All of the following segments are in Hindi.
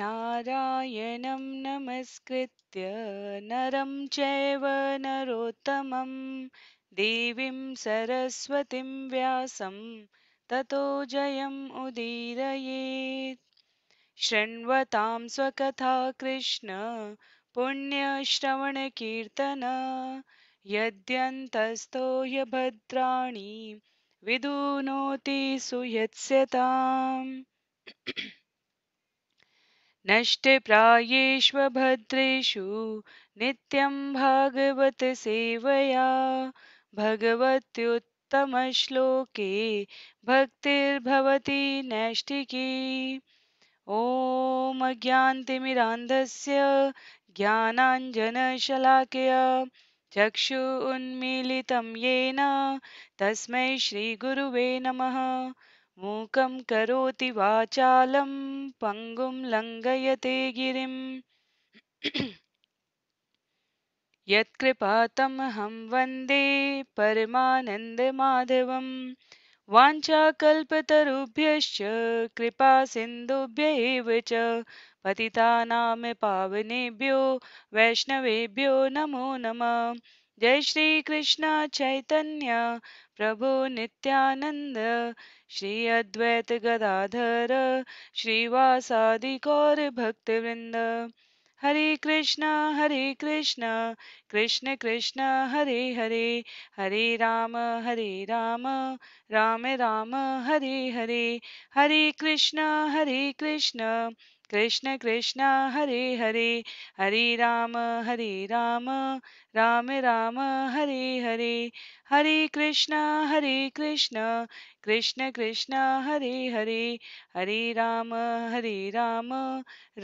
नारायणं नमस्कृत्य नरं चैव नरोत्तमं देवीं सरस्वतीं व्यासं ततो जयम् उदीरयेत् शृण्वतां स्वकथा कृष्ण पुण्यश्रवणकीर्तन यद्यन्तस्तो यभद्राणि विदुनोति सुयत्स्यताम् नष्टे प्रायेष्वभद्रेषु नित्यं भागवत सेवया भागवतसेवया भगवत्युत्तमश्लोके भक्तिर्भवति नैष्टिकी ॐ अज्ञान्तिमिरान्धस्य ज्ञानाञ्जनशलाकय चक्षु उन्मीलितं येन तस्मै श्रीगुरुवे नमः मूकं करोति वाचालं पङ्गुं लङ्घयते गिरिम् यत्कृपातमहं वन्दे परमानन्दमाधवम् वाञ्छाकल्पतरुभ्यश्च कृपासिन्धुभ्य एव च पतितानां पावनेभ्यो वैष्णवेभ्यो नमो नमः जय श्रीकृष्ण चैतन्य प्रभो नित्यानन्द श्री अद्वैत गदाधर श्रीवासादि गौर भक्तवृंद हरे कृष्णा हरे कृष्णा कृष्ण कृष्णा हरे हरे हरे राम हरे राम राम राम हरे हरे हरे कृष्णा हरे कृष्णा कृष्ण कृष्ण हरे हरे हरे राम हरे राम राम राम हरे हरे हरे कृष्ण हरे कृष्ण कृष्ण कृष्ण हरे हरे हरे राम हरे राम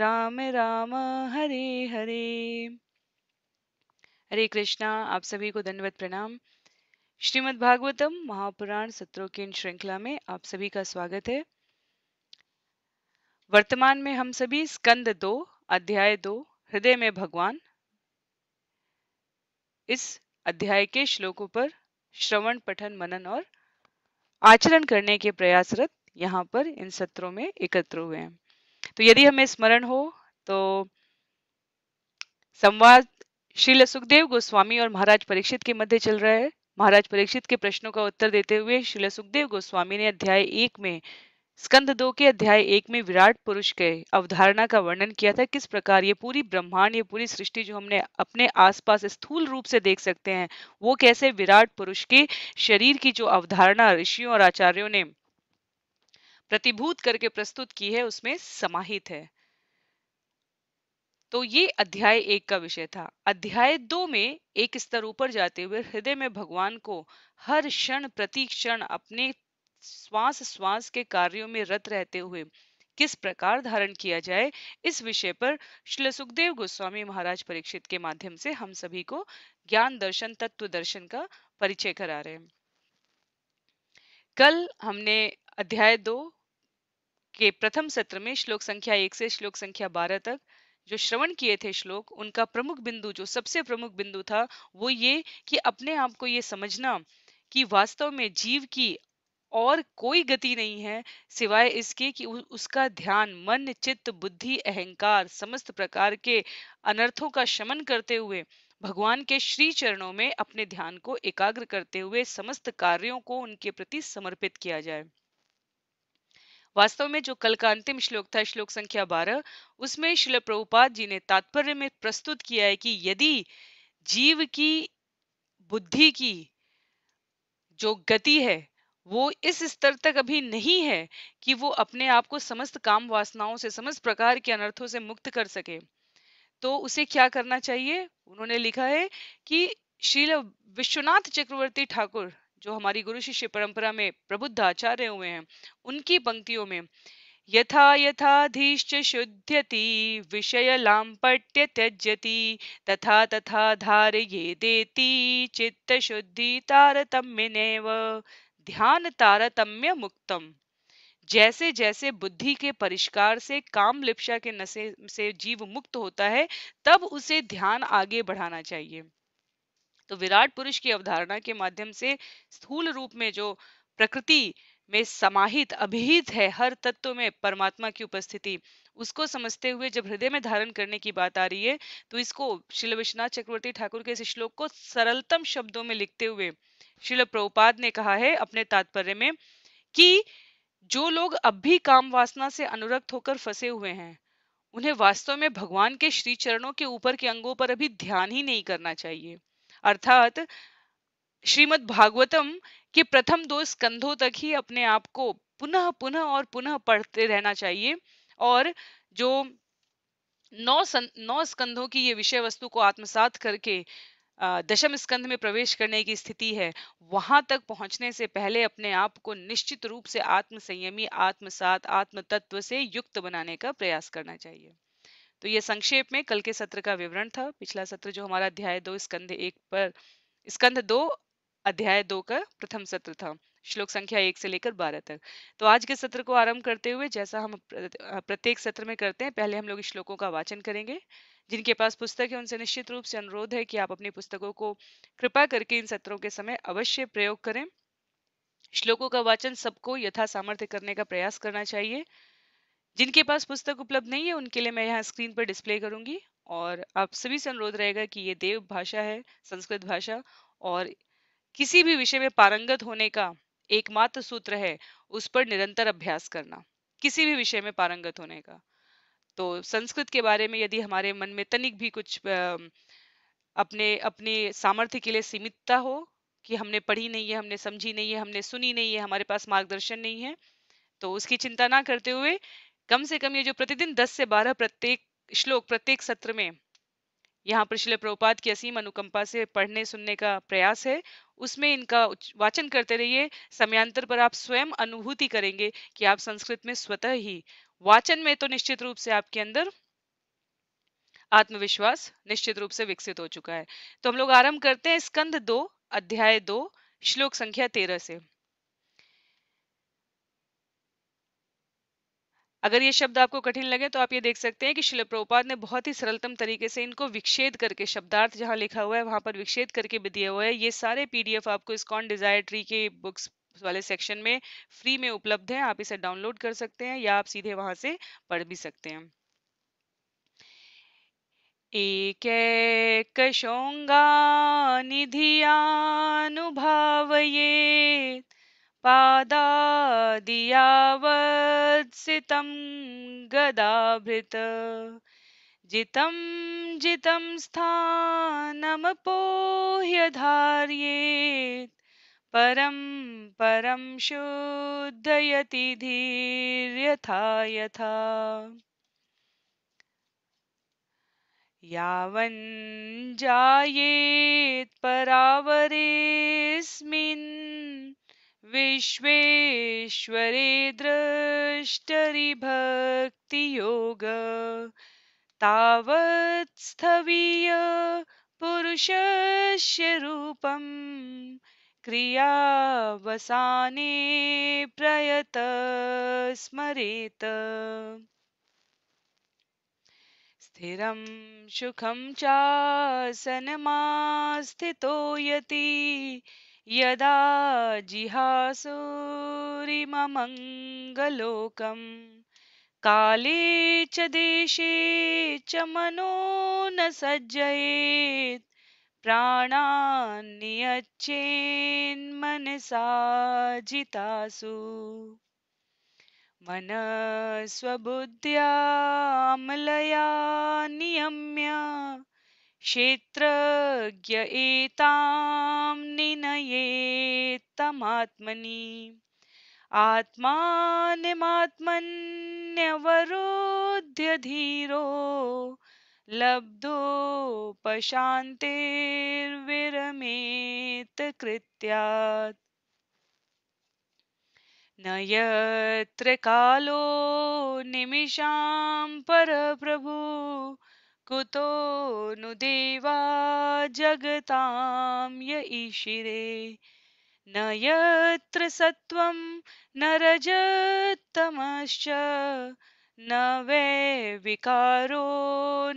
राम राम हरे हरे हरे कृष्णा आप सभी को धन्यवाद प्रणाम श्रीमद् भागवतम महापुराण सत्रों की इन श्रृंखला में आप सभी का स्वागत है वर्तमान में हम सभी स्कंद दो अध्याय दो हृदय में भगवान इस अध्याय के श्लोकों पर श्रवण पठन मनन और आचरण करने के प्रयासरत यहाँ पर इन सत्रों में एकत्र हुए हैं तो यदि हमें स्मरण हो तो संवाद श्रील सुखदेव गोस्वामी और महाराज परीक्षित के मध्य चल रहा है महाराज परीक्षित के प्रश्नों का उत्तर देते हुए श्रील सुखदेव गोस्वामी ने अध्याय एक में स्कंद दो के अध्याय एक में विराट पुरुष के अवधारणा का वर्णन किया था किस प्रकार ये पूरी ब्रह्मांड ये पूरी सृष्टि जो हमने अपने आसपास स्थूल रूप से देख सकते हैं वो कैसे विराट पुरुष के शरीर की जो अवधारणा ऋषियों और आचार्यों ने प्रतिभूत करके प्रस्तुत की है उसमें समाहित है तो ये अध्याय एक का विषय था अध्याय दो में एक स्तर ऊपर जाते हुए हृदय में भगवान को हर क्षण प्रति क्षण अपने श्वास श्वास के कार्यों में रत रहते हुए किस प्रकार धारण किया जाए इस विषय पर श्री सुखदेव गोस्वामी महाराज परीक्षित के माध्यम से हम सभी को ज्ञान दर्शन तत्व दर्शन का परिचय करा रहे हैं कल हमने अध्याय दो के प्रथम सत्र में श्लोक संख्या एक से श्लोक संख्या बारह तक जो श्रवण किए थे श्लोक उनका प्रमुख बिंदु जो सबसे प्रमुख बिंदु था वो ये कि अपने आप को ये समझना कि वास्तव में जीव की और कोई गति नहीं है सिवाय इसके कि उसका ध्यान मन चित्त बुद्धि अहंकार समस्त प्रकार के अनर्थों का शमन करते हुए भगवान के श्री चरणों में अपने ध्यान को एकाग्र करते हुए समस्त कार्यों को उनके प्रति समर्पित किया जाए वास्तव में जो कल का अंतिम श्लोक था श्लोक संख्या बारह उसमें शिल प्रभुपाद जी ने तात्पर्य में प्रस्तुत किया है कि यदि जीव की बुद्धि की जो गति है वो इस स्तर तक अभी नहीं है कि वो अपने आप को समस्त काम वासनाओं से समस्त प्रकार के अनर्थों से मुक्त कर सके तो उसे क्या करना चाहिए उन्होंने लिखा है कि श्रील विश्वनाथ चक्रवर्ती ठाकुर जो हमारी गुरु शिष्य परंपरा में प्रबुद्ध आचार्य हुए हैं उनकी पंक्तियों में यथा यथाधीश्च शुद्ध्यति विषय लाम्पट्य त्यजति तथा तथा ये देती चित्त शुद्धि तारतम्य ध्यान तारतम्य मुक्तम जैसे जैसे बुद्धि के परिष्कार से काम लिप्सा के नशे से जीव मुक्त होता है तब उसे ध्यान आगे बढ़ाना चाहिए तो विराट पुरुष की अवधारणा के माध्यम से स्थूल रूप में जो प्रकृति में समाहित अभिहित है हर तत्व में परमात्मा की उपस्थिति उसको समझते हुए जब हृदय में धारण करने की बात आ रही है तो इसको शिल विश्वनाथ चक्रवर्ती ठाकुर के इस श्लोक को सरलतम शब्दों में लिखते हुए शिल प्रभुपाद ने कहा है अपने तात्पर्य में कि जो लोग अब भी काम वासना से अनुरक्त होकर फंसे हुए हैं उन्हें वास्तव में भगवान के श्री चरणों के ऊपर के अंगों पर अभी ध्यान ही नहीं करना चाहिए अर्थात श्रीमद् भागवतम के प्रथम दो स्कंधों तक ही अपने आप को पुनः पुनः और पुनः पढ़ते रहना चाहिए और जो नौ सं, नौ स्कंधों की ये विषय वस्तु को आत्मसात करके दशम स्कंध में प्रवेश करने की स्थिति है वहां तक पहुंचने से पहले अपने आप को निश्चित रूप से आत्म संयमी आत्मसात आत्म तत्व से युक्त बनाने का प्रयास करना चाहिए तो ये संक्षेप में कल के सत्र का विवरण था पिछला सत्र जो हमारा अध्याय दो स्कंध एक पर स्कंध दो अध्याय दो का प्रथम सत्र था श्लोक संख्या एक से लेकर बारह तक तो आज के सत्र को आरंभ करते हुए जैसा हम प्रत्येक सत्र में करते हैं पहले हम लोग श्लोकों का वाचन करेंगे जिनके पास पुस्तक है उनसे निश्चित रूप से अनुरोध है कि आप अपनी पुस्तकों को कृपा करके इन सत्रों के समय अवश्य प्रयोग करें श्लोकों का वाचन सबको यथा सामर्थ्य करने का प्रयास करना चाहिए जिनके पास पुस्तक उपलब्ध नहीं है उनके लिए मैं यहाँ स्क्रीन पर डिस्प्ले करूंगी और आप सभी से अनुरोध रहेगा कि ये देव भाषा है संस्कृत भाषा और किसी भी विषय में पारंगत होने का एकमात्र सूत्र है उस पर निरंतर अभ्यास करना किसी भी विषय में पारंगत होने का तो संस्कृत के बारे में यदि हमारे मन में तनिक भी कुछ अपने अपने सामर्थ्य के लिए सीमितता हो कि हमने पढ़ी नहीं है हमने समझी नहीं है हमने सुनी नहीं है हमारे पास मार्गदर्शन नहीं है तो उसकी चिंता ना करते हुए कम से कम ये जो प्रतिदिन 10 से 12 प्रत्येक श्लोक प्रत्येक सत्र में यहाँ पर शिल प्रभुपात की असीम अनुकंपा से पढ़ने सुनने का प्रयास है उसमें इनका वाचन करते रहिए समयांतर पर आप स्वयं अनुभूति करेंगे कि आप संस्कृत में स्वतः ही वाचन में तो निश्चित रूप से आपके अंदर आत्मविश्वास निश्चित रूप से विकसित हो चुका है तो हम लोग आरंभ करते हैं स्कंद दो अध्याय दो श्लोक संख्या तेरह से अगर ये शब्द आपको कठिन लगे तो आप ये देख सकते हैं कि शिल प्रभुपाद ने बहुत ही सरलतम तरीके से इनको विक्षेद करके शब्दार्थ जहाँ लिखा हुआ है वहाँ पर विक्षेद करके भी दिया हुआ है ये सारे पीडीएफ आपको स्कॉन डिजायर ट्री के बुक्स वाले सेक्शन में फ्री में उपलब्ध है आप इसे डाउनलोड कर सकते हैं या आप सीधे वहां से पढ़ भी सकते हैं ये पादादियावत्सितं गदाभृत जितं जितं स्थानमपोह्यधार्येत् परं परं शुद्धयति धीर्यथा यथा यावञ्जायेत् परावरेऽस्मिन् विश्वेश्वरे द्रष्टरिभक्तियोग तावत्स्थवीय पुरुषस्य रूपम् क्रियावसाने प्रयत स्मरेत स्थिरं सुखं चासनमास्थितो यति यदा जिहासूरिमङ्गलोकं काले च देशे च मनो न सज्जयेत् प्राणान् मनस्वबुद्ध्यामलया नियम्या क्षेत्रज्ञ एतां निनयेत्तमात्मनि आत्मानमात्मन्यवरोध्य धीरो लब्धोपशान्तेर्विरमेत कृत्यात् न यत्र कालो निमिषां कुतो नुदेवा जगतां य ईशिरे न यत्र सत्वं न रजतमश्च न वै विकारो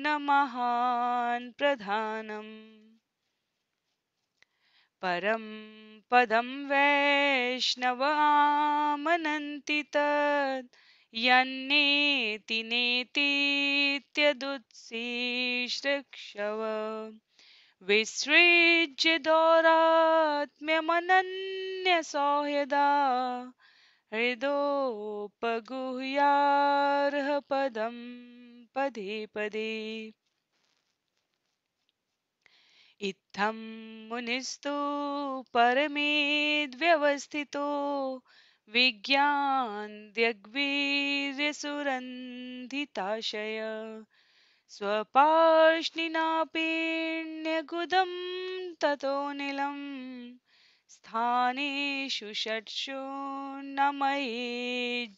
न महान् प्रधानम् परं पदं वैष्णवामनन्ति तत् यन्नेति नेतीत्यदुत्सीषृक्षव विसृज्य दौरात्म्यमनन्यसौहृदा हृदोपगुह्यार्ह पदं पदे पदे इत्थं मुनिस्तु परमेद्व्यवस्थितो विज्ञान्यग्वीर्यसुरन्धिताशय स्वपार्ष्णिनापीण्यगुदं ततो निलं स्थानेषु षट्शु न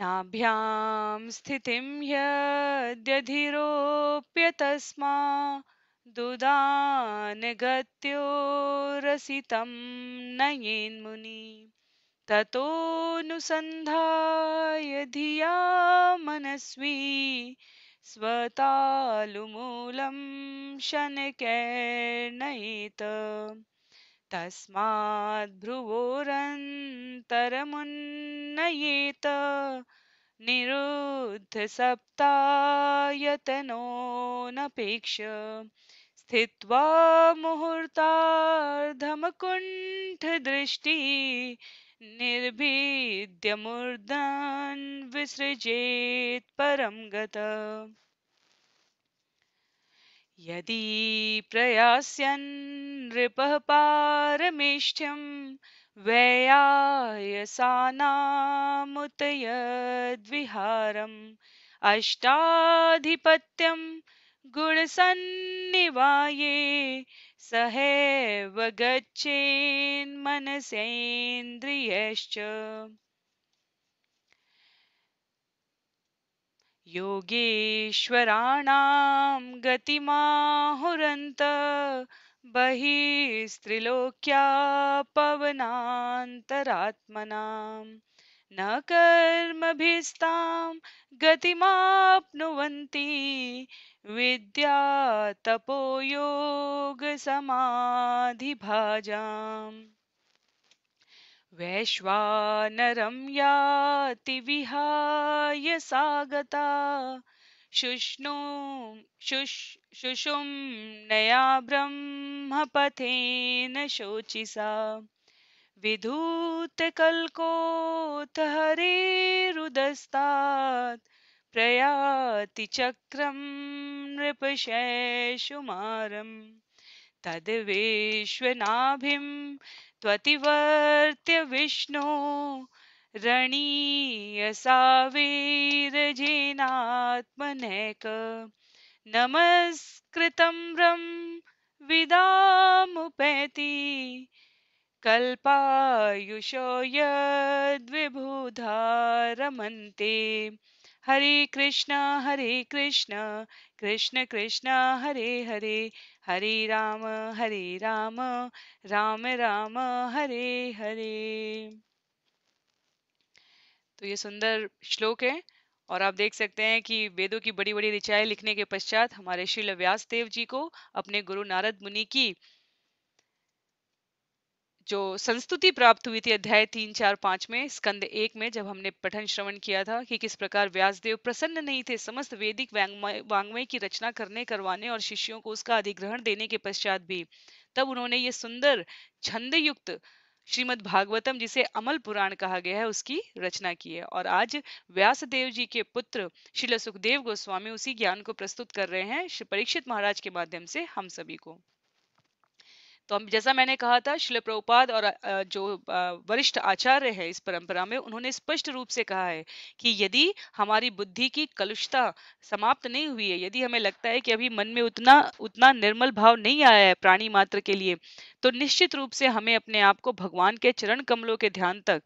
नाभ्यां स्थितिं ह्यद्यधिरोप्य तस्मा दुदानगत्यो रसितं नयेन्मुनि ततोऽनुसन्धाय धिया मनस्वी स्वतालुमूलं शनकैर्नयेत् तस्माद्भ्रुवोरन्तरमुन्नयेत निरुद्धसप्तायतनोऽनपेक्ष स्थित्वा मुहूर्तार्धमकुण्ठदृष्टि निर्भीद्यमूर्धान् विसृजेत् परं गत यदि प्रयास्यन् नृपः पारमेष्ठ्यं वैयायसानामुत यद्विहारम् अष्टाधिपत्यं गुण सन्निवाये सहैव गच्छेन्मनसेन्द्रियश्च योगेश्वराणां गतिमाहुरन्त बहिस्त्रिलोक्या पवनान्तरात्मनाम् न कर्मभिस्तां गतिमाप्नुवन्ति विद्या तपोयोगसमाधिभाजाम् वैश्वानरं याति विहाय सागता शुष्णु शुष शुषुम नया ब्रह्मपथेन शोचिसा विधूतकल्कोत्तहरेरुदस्तात् प्रयाति चक्रम नृपशेषुमारम् तद्विश्वनाभिं त्वतिवर्त्य विष्णो रणीयसावीरजेनात्मनैक नमस्कृतं रं विदामुपेति कल्पायुषो यद्विबुधा रमन्ते हरे कृष्ण हरे कृष्ण कृष्ण कृष्ण हरे हरे हरे राम हरे राम राम राम हरे हरे तो ये सुंदर श्लोक है और आप देख सकते हैं कि वेदों की बड़ी बड़ी ऋचाएं लिखने के पश्चात हमारे श्री व्यास देव जी को अपने गुरु नारद मुनि की जो संस्तुति प्राप्त हुई थी अध्याय तीन चार पांच में स्कंद एक में जब हमने पठन श्रवण किया था कि किस प्रकार व्यासदेव प्रसन्न नहीं थे समस्त वैदिक वांग्मय की रचना करने करवाने और शिष्यों को उसका अधिग्रहण देने के पश्चात भी तब उन्होंने ये सुंदर छंद युक्त श्रीमद भागवतम जिसे अमल पुराण कहा गया है उसकी रचना की है और आज व्यासदेव जी के पुत्र शिल सुखदेव गोस्वामी उसी ज्ञान को प्रस्तुत कर रहे हैं परीक्षित महाराज के माध्यम से हम सभी को तो हम जैसा मैंने कहा था शिल प्रभुपाद और जो वरिष्ठ आचार्य है इस परंपरा में उन्होंने स्पष्ट रूप से कहा है कि यदि हमारी बुद्धि की कलुषता समाप्त नहीं हुई है यदि हमें लगता है कि अभी मन में उतना उतना निर्मल भाव नहीं आया है प्राणी मात्र के लिए तो निश्चित रूप से हमें अपने आप को भगवान के चरण कमलों के ध्यान तक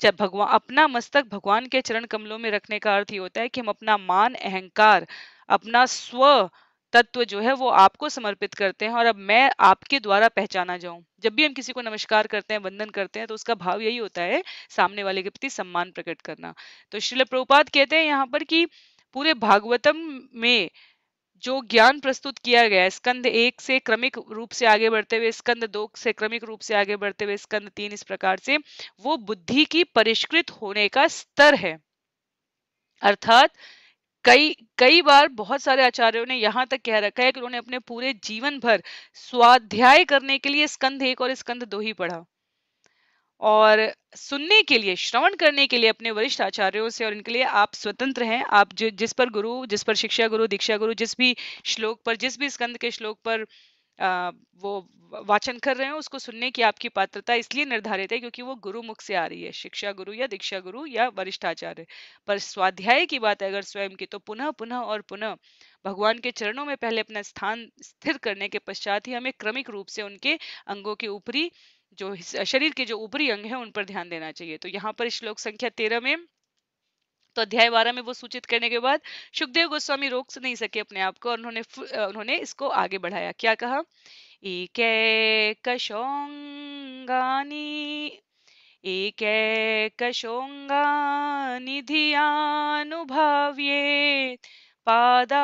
जब भगवान अपना मस्तक भगवान के चरण कमलों में रखने का अर्थ ही होता है कि हम अपना मान अहंकार अपना स्व तत्व जो है वो आपको समर्पित करते हैं और अब मैं आपके द्वारा पहचाना जाऊं जब भी हम किसी को नमस्कार करते हैं वंदन करते हैं तो उसका भाव यही होता है सामने वाले के प्रति सम्मान प्रकट करना तो श्रील प्रभुपाद कहते हैं यहाँ पर कि पूरे भागवतम में जो ज्ञान प्रस्तुत किया गया स्कंद एक से क्रमिक रूप से आगे बढ़ते हुए स्कंद दो से क्रमिक रूप से आगे बढ़ते हुए स्कंद तीन इस प्रकार से वो बुद्धि की परिष्कृत होने का स्तर है अर्थात कई कई बार बहुत सारे आचार्यों ने यहां तक कह रखा है कि उन्होंने अपने पूरे जीवन भर स्वाध्याय करने के लिए स्कंध एक और स्कंध दो ही पढ़ा और सुनने के लिए श्रवण करने के लिए अपने वरिष्ठ आचार्यों से और इनके लिए आप स्वतंत्र हैं आप जो जिस पर गुरु जिस पर शिक्षा गुरु दीक्षा गुरु जिस भी श्लोक पर जिस भी स्कंद के श्लोक पर वो वाचन कर रहे हैं उसको सुनने की आपकी पात्रता इसलिए निर्धारित है क्योंकि वो गुरु मुख से आ रही है शिक्षा गुरु या दीक्षा गुरु या वरिष्ठाचार्य पर स्वाध्याय की बात है अगर स्वयं की तो पुनः पुनः और पुनः भगवान के चरणों में पहले अपना स्थान स्थिर करने के पश्चात ही हमें क्रमिक रूप से उनके अंगों के ऊपरी जो शरीर के जो ऊपरी अंग है उन पर ध्यान देना चाहिए तो यहाँ पर श्लोक संख्या तेरह में तो अध्याय बारह में वो सूचित करने के बाद सुखदेव गोस्वामी रोक नहीं सके अपने आप को और उन्होंने उन्होंने इसको आगे बढ़ाया क्या कहा पादा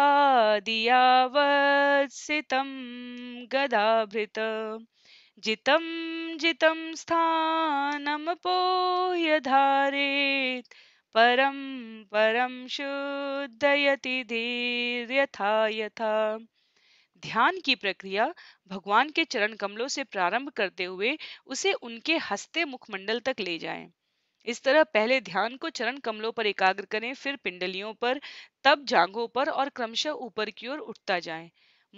दिया पादादियावत्सितं गदाभृत स्थानम पोह्य धारित परम परं शुद्धयति धीर यथा यथा ध्यान की प्रक्रिया भगवान के चरण कमलों से प्रारंभ करते हुए उसे उनके हस्ते मुखमंडल तक ले जाएं। इस तरह पहले ध्यान को चरण कमलों पर एकाग्र करें फिर पिंडलियों पर तब जांघों पर और क्रमशः ऊपर की ओर उठता जाए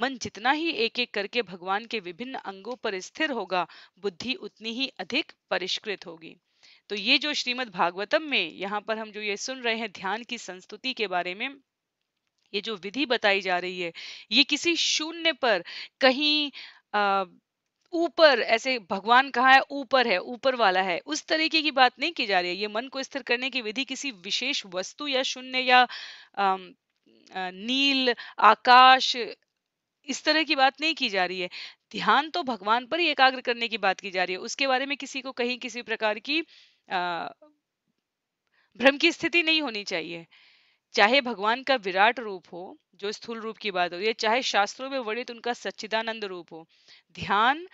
मन जितना ही एक एक करके भगवान के विभिन्न अंगों पर स्थिर होगा बुद्धि उतनी ही अधिक परिष्कृत होगी तो ये जो श्रीमद् भागवतम में यहाँ पर हम जो ये सुन रहे हैं ध्यान की संस्तुति के बारे में ये जो विधि बताई जा रही है ये किसी शून्य पर कहीं ऊपर ऐसे भगवान कहा है ऊपर है ऊपर वाला है उस तरीके की बात नहीं की जा रही है ये मन को स्थिर करने की विधि किसी विशेष वस्तु या शून्य या नील आकाश इस तरह की बात नहीं की जा रही है ध्यान तो भगवान पर ही एकाग्र करने की बात की जा रही है उसके बारे में किसी को कहीं किसी प्रकार की भ्रम की स्थिति नहीं होनी चाहिए चाहे भगवान का विराट रूप हो जो स्थूल रूप की बात हो या चाहे शास्त्रों में वर्णित उनका सच्चिदानंद रूप हो ध्यान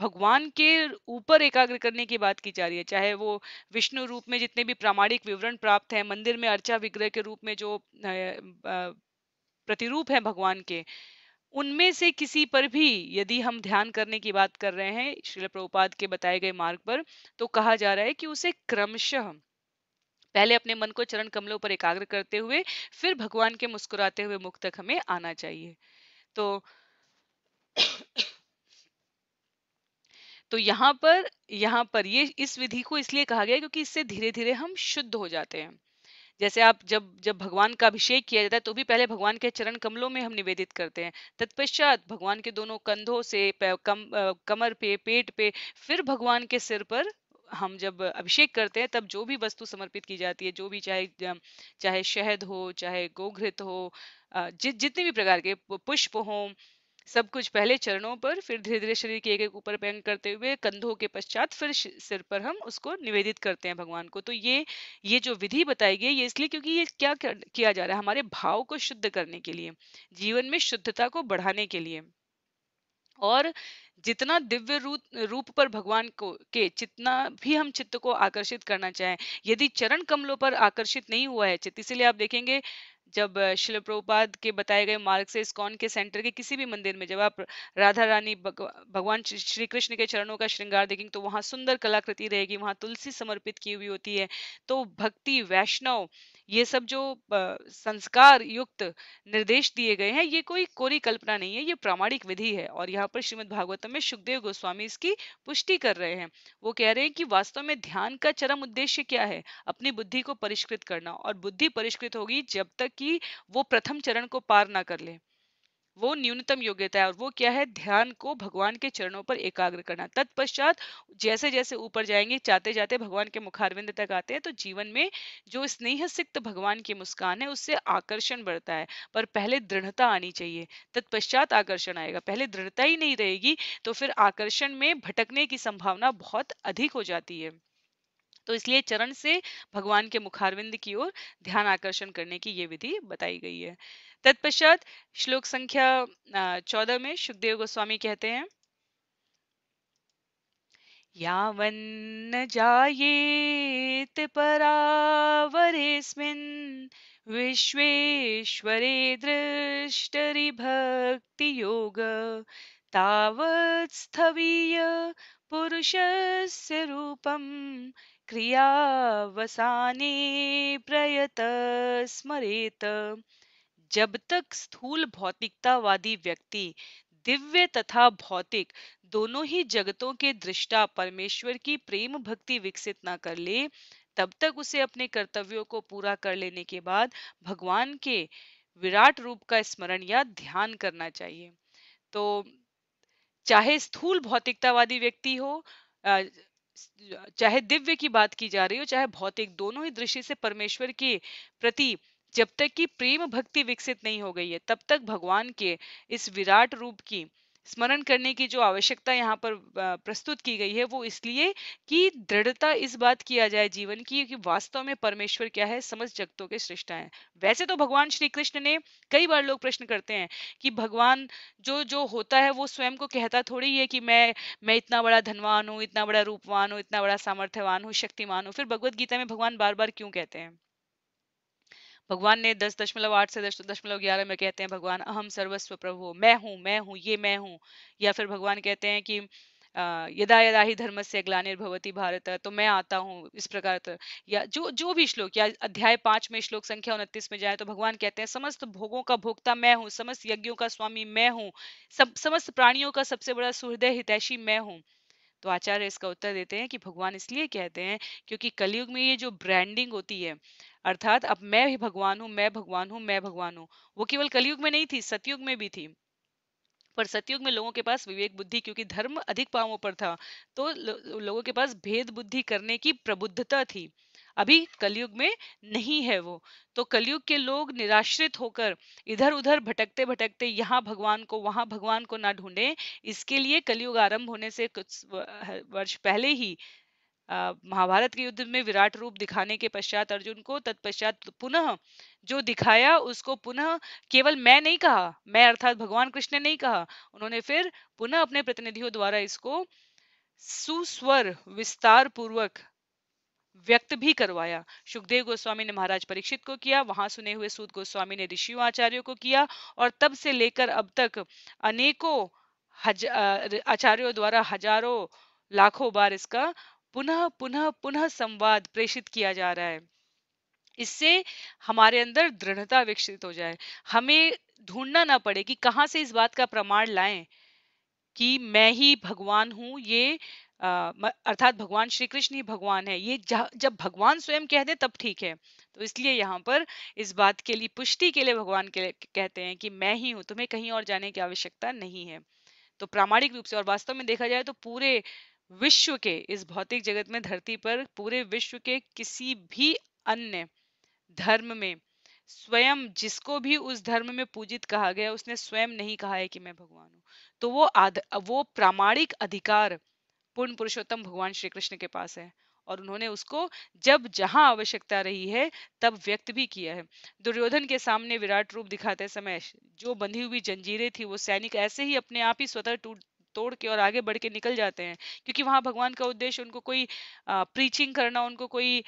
भगवान के ऊपर एकाग्र करने की बात की जा रही है चाहे वो विष्णु रूप में जितने भी प्रामाणिक विवरण प्राप्त हैं मंदिर में अर्चा विग्रह के रूप में जो प्रतिरूप है भगवान के उनमें से किसी पर भी यदि हम ध्यान करने की बात कर रहे हैं श्रील प्रभुपाद के बताए गए मार्ग पर तो कहा जा रहा है कि उसे क्रमशः पहले अपने मन को चरण कमलों पर एकाग्र करते हुए फिर भगवान के मुस्कुराते हुए मुख तक हमें आना चाहिए तो तो यहाँ पर यहाँ पर ये इस विधि को इसलिए कहा गया क्योंकि इससे धीरे धीरे हम शुद्ध हो जाते हैं जैसे आप जब जब भगवान का अभिषेक किया जाता है तो भी पहले भगवान के चरण कमलों में हम निवेदित करते हैं तत्पश्चात भगवान के दोनों कंधों से कम, कमर पे पेट पे फिर भगवान के सिर पर हम जब अभिषेक करते हैं तब जो भी वस्तु समर्पित की जाती है जो भी चाहे चाहे शहद हो चाहे गोघृत हो जि, जितने भी प्रकार के पुष्प हों सब कुछ पहले चरणों पर फिर धीरे धीरे शरीर के एक एक ऊपर व्यंग करते हुए कंधों के पश्चात फिर सिर पर हम उसको निवेदित करते हैं भगवान को तो ये ये जो विधि बताई गई ये इसलिए क्योंकि ये क्या किया जा रहा है हमारे भाव को शुद्ध करने के लिए जीवन में शुद्धता को बढ़ाने के लिए और जितना दिव्य रूप रूप पर भगवान को के जितना भी हम चित्त को आकर्षित करना चाहें यदि चरण कमलों पर आकर्षित नहीं हुआ है चित्त इसलिए आप देखेंगे जब शिल प्रभुपाद के बताए गए मार्ग से इस्कॉन के सेंटर के किसी भी मंदिर में जब आप राधा रानी भगवान श्री कृष्ण के चरणों का श्रृंगार देखेंगे तो वहाँ सुंदर कलाकृति रहेगी वहाँ तुलसी समर्पित की हुई होती है तो भक्ति वैष्णव ये सब जो संस्कार युक्त निर्देश दिए गए हैं ये कोई कोरी कल्पना नहीं है ये प्रामाणिक विधि है और यहाँ पर श्रीमद भागवतम में सुखदेव गोस्वामी इसकी पुष्टि कर रहे हैं वो कह रहे हैं कि वास्तव में ध्यान का चरम उद्देश्य क्या है अपनी बुद्धि को परिष्कृत करना और बुद्धि परिष्कृत होगी जब तक कि वो प्रथम चरण को पार ना कर ले वो न्यूनतम योग्यता है और वो क्या है ध्यान को भगवान के चरणों पर एकाग्र करना तत्पश्चात जैसे जैसे ऊपर जाएंगे चाहते जाते भगवान के मुखारविंद तक आते हैं तो जीवन में जो स्नेह सिक्त भगवान की मुस्कान है उससे आकर्षण बढ़ता है पर पहले दृढ़ता आनी चाहिए तत्पश्चात आकर्षण आएगा पहले दृढ़ता ही नहीं रहेगी तो फिर आकर्षण में भटकने की संभावना बहुत अधिक हो जाती है तो इसलिए चरण से भगवान के मुखारविंद की ओर ध्यान आकर्षण करने की ये विधि बताई गई है तत्पश्चात श्लोक संख्या चौदह में सुखदेव गोस्वामी कहते हैं यावन्न जायेत परावरेस्मिन् विश्वेश्वरे दृष्टरिभक्तियोग तावत् स्थवीय पुरुषस्य रूपम् क्रियावसाने प्रयत स्मरेत जब तक स्थूल भौतिकतावादी व्यक्ति दिव्य तथा भौतिक दोनों ही जगतों के दृष्टा परमेश्वर की प्रेम भक्ति विकसित न कर ले तब तक उसे अपने कर्तव्यों को पूरा कर लेने के बाद भगवान के विराट रूप का स्मरण या ध्यान करना चाहिए तो चाहे स्थूल भौतिकतावादी व्यक्ति हो चाहे दिव्य की बात की जा रही हो चाहे भौतिक दोनों ही दृष्टि से परमेश्वर के प्रति जब तक कि प्रेम भक्ति विकसित नहीं हो गई है तब तक भगवान के इस विराट रूप की स्मरण करने की जो आवश्यकता यहाँ पर प्रस्तुत की गई है वो इसलिए कि दृढ़ता इस बात किया जाए जीवन की कि वास्तव में परमेश्वर क्या है समझ जगतों के सृष्टा है वैसे तो भगवान श्री कृष्ण ने कई बार लोग प्रश्न करते हैं कि भगवान जो जो होता है वो स्वयं को कहता थोड़ी है कि मैं मैं इतना बड़ा धनवान हूँ इतना बड़ा रूपवान हूँ इतना बड़ा सामर्थ्यवान हूँ शक्तिमान हूँ फिर भगवदगीता में भगवान बार बार क्यों कहते हैं भगवान ने दस दशमलव आठ से दस दशमलव ग्यारह में कहते हैं भगवान अहम सर्वस्व प्रभु मैं हूँ मैं हूँ ये मैं हूँ या फिर भगवान कहते हैं कि यदा यदा ही धर्म से ग्लानिर्भवती भारत तो मैं आता हूँ इस प्रकार तो, या जो जो भी श्लोक या अध्याय पांच में श्लोक संख्या उनतीस में जाए तो भगवान कहते हैं समस्त भोगों का भोक्ता मैं हूँ समस्त यज्ञों का स्वामी मैं हूँ सब समस्त प्राणियों का सबसे बड़ा सुहृदय हितैषी मैं हूँ तो आचार्य इसका उत्तर देते हैं कि भगवान इसलिए कहते हैं क्योंकि कलयुग में ये जो ब्रांडिंग होती है अर्थात अब मैं ही भगवान हूँ मैं भगवान हूँ मैं भगवान हूँ वो केवल कलयुग में नहीं थी सतयुग में भी थी पर सतयुग में लोगों के पास विवेक बुद्धि क्योंकि धर्म अधिक पावों पर था तो लोगों के पास भेद बुद्धि करने की प्रबुद्धता थी अभी कलयुग में नहीं है वो तो कलयुग के लोग निराश्रित होकर इधर उधर भटकते भटकते यहाँ भगवान को वहां भगवान को ना ढूंढे इसके लिए कलयुग आरंभ होने से कुछ वर्ष पहले ही महाभारत के युद्ध में विराट रूप दिखाने के पश्चात अर्जुन को तत्पश्चात पुनः जो दिखाया उसको पुनः केवल मैं नहीं कहा मैं अर्थात भगवान कृष्ण ने नहीं कहा उन्होंने फिर पुनः अपने प्रतिनिधियों द्वारा इसको सुस्वर विस्तार पूर्वक व्यक्त भी करवाया सुखदेव गोस्वामी ने महाराज परीक्षित को किया वहां सुने हुए सूद गोस्वामी ने ऋषियों आचार्यों को किया और तब से लेकर अब तक अनेकों आचार्यों द्वारा हजारों लाखों बार इसका पुनः पुनः पुनः संवाद प्रेषित किया जा रहा है इससे हमारे अंदर दृढ़ता विकसित हो जाए हमें ढूंढना ना पड़े कि कहां से इस बात का प्रमाण लाएं कि मैं ही भगवान हूं ये अर्थात भगवान श्री कृष्ण ही भगवान है ये जब भगवान स्वयं कह दे तब ठीक है तो इसलिए यहाँ पर इस बात के लिए पुष्टि के लिए भगवान के लिए कहते हैं कि मैं ही हूँ तुम्हें कहीं और जाने की आवश्यकता नहीं है तो प्रामाणिक रूप से और वास्तव में देखा जाए तो पूरे विश्व के इस भौतिक जगत में धरती पर पूरे विश्व के किसी भी अन्य धर्म में स्वयं जिसको भी उस धर्म में पूजित कहा गया उसने स्वयं नहीं कहा है कि मैं भगवान हूँ तो वो आद, वो प्रामाणिक अधिकार पूर्ण पुरुषोत्तम भगवान श्री कृष्ण के पास है और उन्होंने उसको जब जहां आवश्यकता रही है तब व्यक्त भी किया है दुर्योधन के सामने विराट रूप दिखाते समय जो बंधी हुई जंजीरें थी वो सैनिक ऐसे ही अपने आप ही स्वतः टूट तोड़ के और आगे बढ़ के निकल जाते हैं क्योंकि वहां भगवान का उद्देश्य उनको कोई प्रीचिंग करना उनको कोई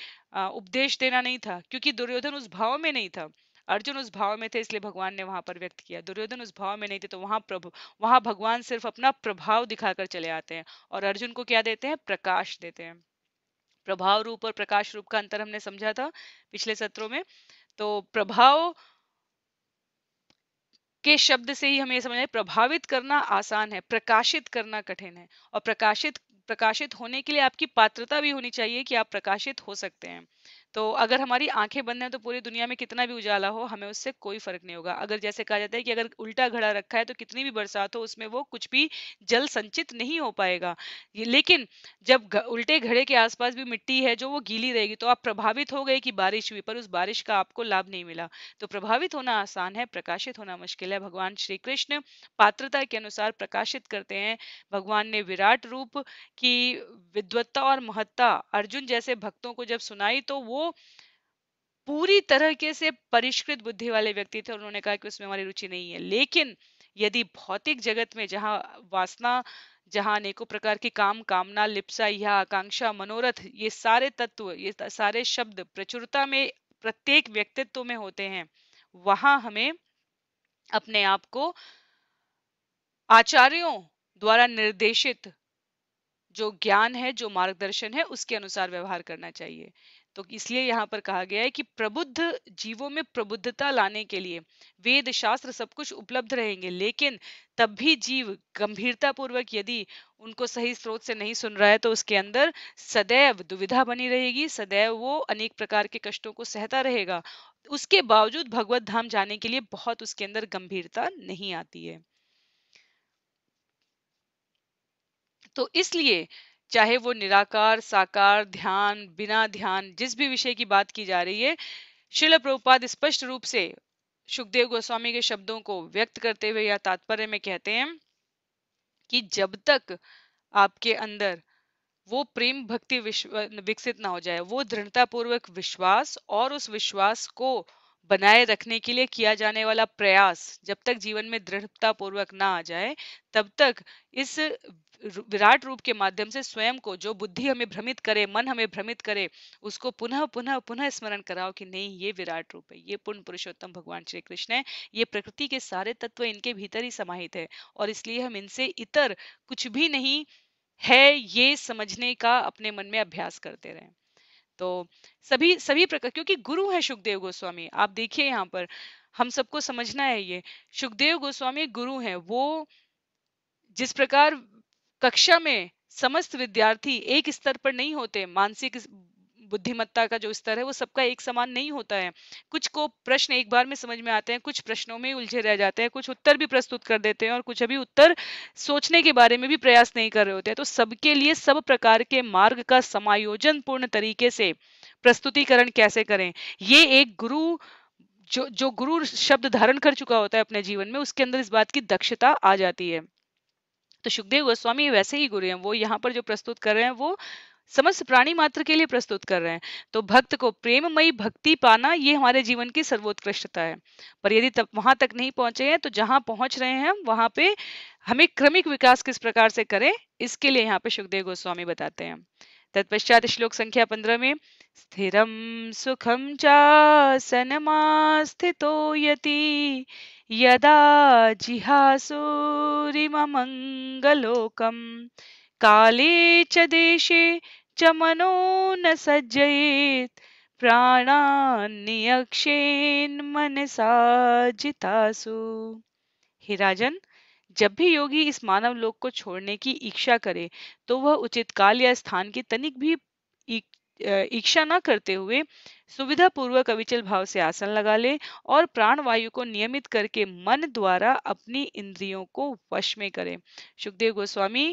उपदेश देना नहीं था क्योंकि दुर्योधन उस भाव में नहीं था अर्जुन उस भाव में थे इसलिए भगवान ने वहां पर व्यक्त किया दुर्योधन उस भाव में नहीं थे तो वहां प्रभु वहां भगवान सिर्फ अपना प्रभाव दिखाकर चले आते हैं और अर्जुन को क्या देते हैं प्रकाश देते हैं प्रभाव रूप और प्रकाश रूप का अंतर हमने समझा था पिछले सत्रों में तो प्रभाव के शब्द से ही हमें ये समझ प्रभावित करना आसान है प्रकाशित करना कठिन है और प्रकाशित प्रकाशित होने के लिए आपकी पात्रता भी होनी चाहिए कि आप प्रकाशित हो सकते हैं तो अगर हमारी आंखें बंद हैं तो पूरी दुनिया में कितना भी उजाला हो हमें उससे कोई फर्क नहीं होगा अगर जैसे कहा जाता है कि अगर उल्टा घड़ा रखा है तो कितनी भी बरसात हो उसमें वो कुछ भी जल संचित नहीं हो पाएगा लेकिन जब उल्टे घड़े के आसपास भी मिट्टी है जो वो गीली रहेगी तो आप प्रभावित हो गए कि बारिश हुई पर उस बारिश का आपको लाभ नहीं मिला तो प्रभावित होना आसान है प्रकाशित होना मुश्किल है भगवान श्री कृष्ण पात्रता के अनुसार प्रकाशित करते हैं भगवान ने विराट रूप की विद्वत्ता और महत्ता अर्जुन जैसे भक्तों को जब सुनाई तो वो पूरी पूरी के से परिष्कृत बुद्धि वाले व्यक्ति थे उन्होंने कहा कि उसमें हमारी रुचि नहीं है लेकिन यदि भौतिक जगत में जहाँ वासना जहाँ अनेकों प्रकार की काम कामना लिप्सा या आकांक्षा मनोरथ ये सारे तत्व ये सारे शब्द प्रचुरता में प्रत्येक व्यक्तित्व में होते हैं वहां हमें अपने आप को आचार्यों द्वारा निर्देशित जो ज्ञान है जो मार्गदर्शन है उसके अनुसार व्यवहार करना चाहिए तो इसलिए यहाँ पर कहा गया है कि प्रबुद्ध जीवों में प्रबुद्धता लाने के लिए वेद शास्त्र सब कुछ उपलब्ध रहेंगे लेकिन तब भी जीव गंभीरता पूर्वक यदि उनको सही स्रोत से नहीं सुन रहा है तो उसके अंदर सदैव दुविधा बनी रहेगी सदैव वो अनेक प्रकार के कष्टों को सहता रहेगा उसके बावजूद भगवत धाम जाने के लिए बहुत उसके अंदर गंभीरता नहीं आती है तो इसलिए चाहे वो निराकार साकार ध्यान बिना ध्यान जिस भी विषय की बात की जा रही है शिल प्रभुपाद स्पष्ट रूप से सुखदेव गोस्वामी के शब्दों को व्यक्त करते हुए या तात्पर्य में कहते हैं कि जब तक आपके अंदर वो प्रेम भक्ति विकसित ना हो जाए वो दृढ़तापूर्वक विश्वास और उस विश्वास को बनाए रखने के लिए किया जाने वाला प्रयास जब तक जीवन में दृढ़ता पूर्वक ना आ जाए तब तक इस विराट रूप के माध्यम से स्वयं को जो बुद्धि हमें भ्रमित करे मन हमें भ्रमित करे उसको पुनः पुनः पुनः स्मरण कराओ कि नहीं ये विराट रूप है ये पूर्ण पुरुषोत्तम भगवान श्री कृष्ण है ये प्रकृति के सारे तत्व इनके भीतर ही समाहित है और इसलिए हम इनसे इतर कुछ भी नहीं है ये समझने का अपने मन में अभ्यास करते रहें तो सभी सभी प्रकार क्योंकि गुरु है सुखदेव गोस्वामी आप देखिए यहाँ पर हम सबको समझना है ये सुखदेव गोस्वामी गुरु है वो जिस प्रकार कक्षा में समस्त विद्यार्थी एक स्तर पर नहीं होते मानसिक बुद्धिमत्ता का जो स्तर है वो सबका एक समान नहीं होता है कुछ को प्रश्न एक बार में समझ में आते हैं कुछ प्रश्नों में उलझे रह जाते हैं कुछ उत्तर भी प्रस्तुत कर देते हैं और कुछ अभी उत्तर सोचने के बारे में भी प्रयास नहीं कर रहे होते हैं तो सबके लिए सब प्रकार के मार्ग का समायोजन पूर्ण तरीके से प्रस्तुतिकरण कैसे करें ये एक गुरु जो जो गुरु शब्द धारण कर चुका होता है अपने जीवन में उसके अंदर इस बात की दक्षता आ जाती है तो सुखदेव गोस्वामी वैसे ही गुरु हैं वो यहाँ पर जो प्रस्तुत कर रहे हैं वो समस्त प्राणी मात्र के लिए प्रस्तुत कर रहे हैं तो भक्त को प्रेममयी भक्ति पाना ये हमारे जीवन की सर्वोत्कृष्टता है पर यदि तब वहां तक नहीं पहुंचे हैं तो जहां पहुंच रहे हैं हम वहां पे हमें क्रमिक विकास किस प्रकार से करें इसके लिए यहाँ पे सुखदेव गोस्वामी बताते हैं तत्पश्चात श्लोक संख्या पंद्रह में स्थिरम सुखम मास्थितो यति यदा जिहासूरिमंगलोकम काले च देशे च मनो न सज्जयेत् प्राणान्यक्षेन्मनसा जितासु हे राजन जब भी योगी इस मानव लोक को छोड़ने की इच्छा करे तो वह उचित काल या स्थान की तनिक भी इच्छा न करते हुए सुविधा पूर्वक अविचल भाव से आसन लगा ले और प्राण वायु को नियमित करके मन द्वारा अपनी इंद्रियों को वश में करे सुखदेव गोस्वामी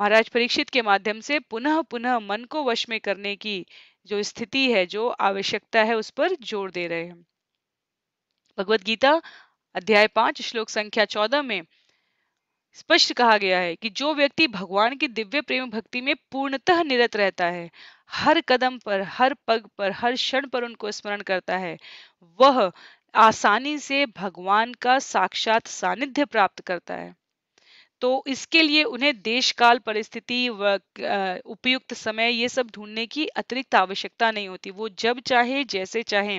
महाराज परीक्षित के माध्यम से पुनः पुनः मन को वश में करने की जो स्थिति है जो आवश्यकता है उस पर जोर दे रहे हैं भगवत गीता अध्याय पांच श्लोक संख्या चौदह में स्पष्ट कहा गया है कि जो व्यक्ति भगवान की दिव्य प्रेम भक्ति में पूर्णतः निरत रहता है हर कदम पर हर पग पर हर क्षण पर उनको स्मरण करता है वह आसानी से भगवान का साक्षात सानिध्य प्राप्त करता है तो इसके लिए उन्हें देश काल परिस्थिति उपयुक्त समय ये सब ढूंढने की अतिरिक्त आवश्यकता नहीं होती वो जब चाहे जैसे चाहे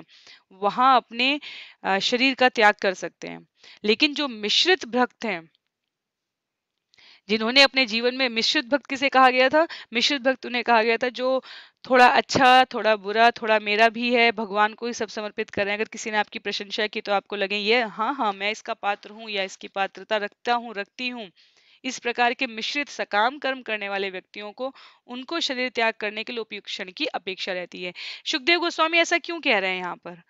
वहाँ अपने शरीर का त्याग कर सकते हैं लेकिन जो मिश्रित भक्त हैं जिन्होंने अपने जीवन में मिश्रित भक्त किसे कहा गया था मिश्रित भक्त उन्हें कहा गया था जो थोड़ा अच्छा थोड़ा बुरा थोड़ा मेरा भी है भगवान को ही सब समर्पित कर रहे हैं अगर किसी ने आपकी प्रशंसा की तो आपको लगे ये हाँ हाँ मैं इसका पात्र हूँ या इसकी पात्रता रखता हूँ रखती हूँ इस प्रकार के मिश्रित सकाम कर्म करने वाले व्यक्तियों को उनको शरीर त्याग करने के लिए उपयुक्त क्षण की अपेक्षा रहती है सुखदेव गोस्वामी ऐसा क्यों कह रहे हैं यहाँ पर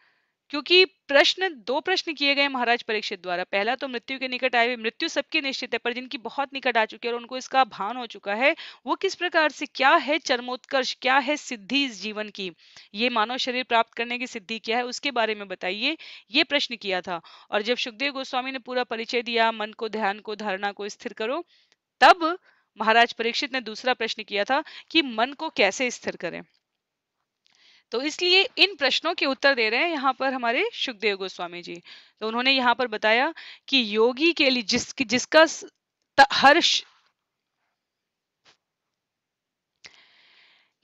क्योंकि प्रश्न दो प्रश्न किए गए महाराज परीक्षित द्वारा पहला तो मृत्यु के निकट आए हुए मृत्यु सबके निश्चित है पर जिनकी बहुत निकट आ चुकी है और उनको इसका भान हो चुका है वो किस प्रकार से क्या है चरमोत्कर्ष क्या है सिद्धि इस जीवन की ये मानव शरीर प्राप्त करने की सिद्धि क्या है उसके बारे में बताइए ये प्रश्न किया था और जब सुखदेव गोस्वामी ने पूरा परिचय दिया मन को ध्यान को धारणा को स्थिर करो तब महाराज परीक्षित ने दूसरा प्रश्न किया था कि मन को कैसे स्थिर करें तो इसलिए इन प्रश्नों के उत्तर दे रहे हैं यहाँ पर हमारे सुखदेव गोस्वामी जी तो उन्होंने यहाँ पर बताया कि योगी के लिए जिस जिसका हर्ष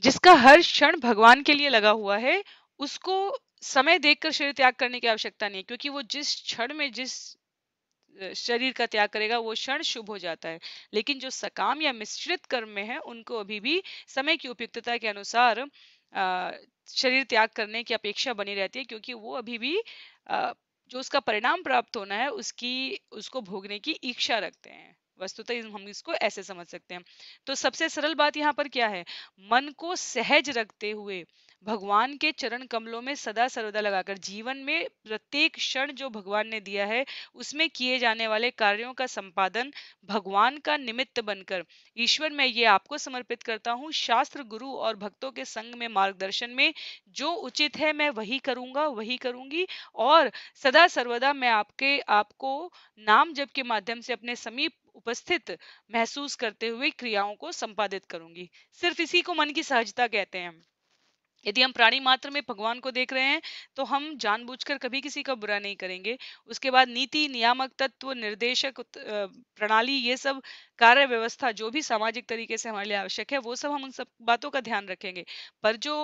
जिसका हर क्षण भगवान के लिए लगा हुआ है उसको समय देखकर शरीर त्याग करने की आवश्यकता नहीं है क्योंकि वो जिस क्षण में जिस शरीर का त्याग करेगा वो क्षण शुभ हो जाता है लेकिन जो सकाम या मिश्रित कर्म में है उनको अभी भी समय की उपयुक्तता के अनुसार शरीर त्याग करने की अपेक्षा बनी रहती है क्योंकि वो अभी भी जो उसका परिणाम प्राप्त होना है उसकी उसको भोगने की इच्छा रखते हैं वस्तुतः हम इसको ऐसे समझ सकते हैं तो सबसे सरल बात यहाँ पर क्या है मन को सहज रखते हुए भगवान के चरण कमलों में सदा सर्वदा लगाकर जीवन में प्रत्येक क्षण जो भगवान ने दिया है उसमें किए जाने वाले कार्यों का संपादन भगवान का निमित्त बनकर ईश्वर मैं ये आपको समर्पित करता हूँ शास्त्र गुरु और भक्तों के संग में मार्गदर्शन में जो उचित है मैं वही करूँगा वही करूँगी और सदा सर्वदा मैं आपके आपको नाम जब के माध्यम से अपने समीप उपस्थित महसूस करते हुए क्रियाओं को संपादित करूंगी सिर्फ इसी को मन की सहजता कहते हैं यदि हम प्राणी मात्र में भगवान को देख रहे हैं तो हम जानबूझकर कभी किसी का बुरा नहीं करेंगे उसके बाद नीति नियामक तत्व निर्देशक प्रणाली ये सब कार्य व्यवस्था जो भी सामाजिक तरीके से हमारे लिए आवश्यक है वो सब हम उन सब बातों का ध्यान रखेंगे पर जो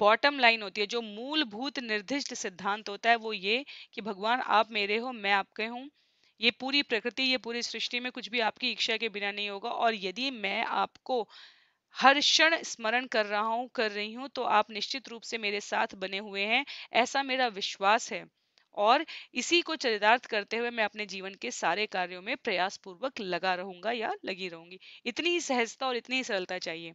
बॉटम लाइन होती है जो मूलभूत निर्दिष्ट सिद्धांत होता है वो ये कि भगवान आप मेरे हो मैं आपके हूँ ये पूरी प्रकृति ये पूरी सृष्टि में कुछ भी आपकी इच्छा के बिना नहीं होगा और यदि मैं आपको हर क्षण स्मरण कर रहा हूँ कर रही हूँ तो आप निश्चित रूप से मेरे साथ बने हुए हैं ऐसा मेरा विश्वास है और इसी को चरितार्थ करते हुए मैं अपने जीवन के सारे कार्यों में प्रयास पूर्वक लगा रहूंगा या लगी रहूंगी इतनी ही सहजता और इतनी ही सरलता चाहिए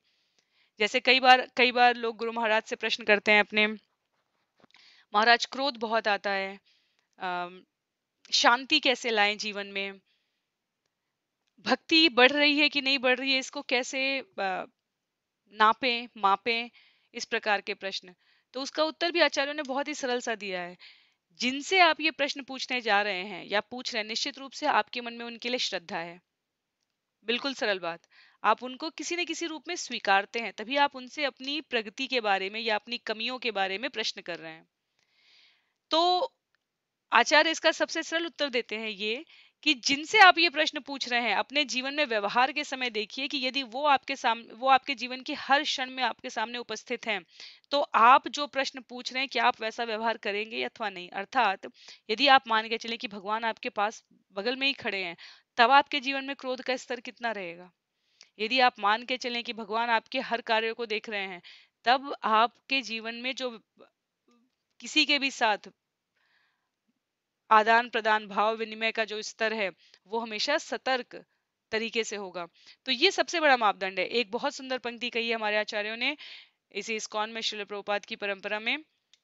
जैसे कई बार कई बार लोग गुरु महाराज से प्रश्न करते हैं अपने महाराज क्रोध बहुत आता है शांति कैसे लाएं जीवन में भक्ति बढ़ रही है कि नहीं बढ़ रही है इसको कैसे नापें मापें इस प्रकार के प्रश्न तो उसका उत्तर भी आचार्यों ने बहुत ही सरल सा दिया है जिनसे आप ये प्रश्न पूछने जा रहे हैं या पूछ रहे हैं निश्चित रूप से आपके मन में उनके लिए श्रद्धा है बिल्कुल सरल बात आप उनको किसी न किसी रूप में स्वीकारते हैं तभी आप उनसे अपनी प्रगति के बारे में या अपनी कमियों के बारे में प्रश्न कर रहे हैं तो आचार्य इसका सबसे सरल उत्तर देते हैं ये कि जिनसे आप ये प्रश्न पूछ रहे हैं अपने जीवन में व्यवहार के समय देखिए कि यदि वो आपके सामने वो आपके जीवन के हर क्षण में आपके सामने उपस्थित हैं तो आप जो प्रश्न पूछ रहे हैं कि आप वैसा व्यवहार करेंगे अथवा नहीं अर्थात यदि आप मान के चले कि भगवान आपके पास बगल में ही खड़े हैं तब आपके जीवन में क्रोध का स्तर कितना रहेगा यदि आप मान के चलें कि भगवान आपके हर कार्य को देख रहे हैं तब आपके जीवन में जो किसी के भी साथ आदान प्रदान भाव विनिमय का जो स्तर है वो हमेशा सतर्क तरीके से होगा तो ये सबसे बड़ा मापदंड है एक बहुत सुंदर पंक्ति कही है हमारे आचार्यों ने इसी इस्कॉन में शिल प्रपात की परंपरा में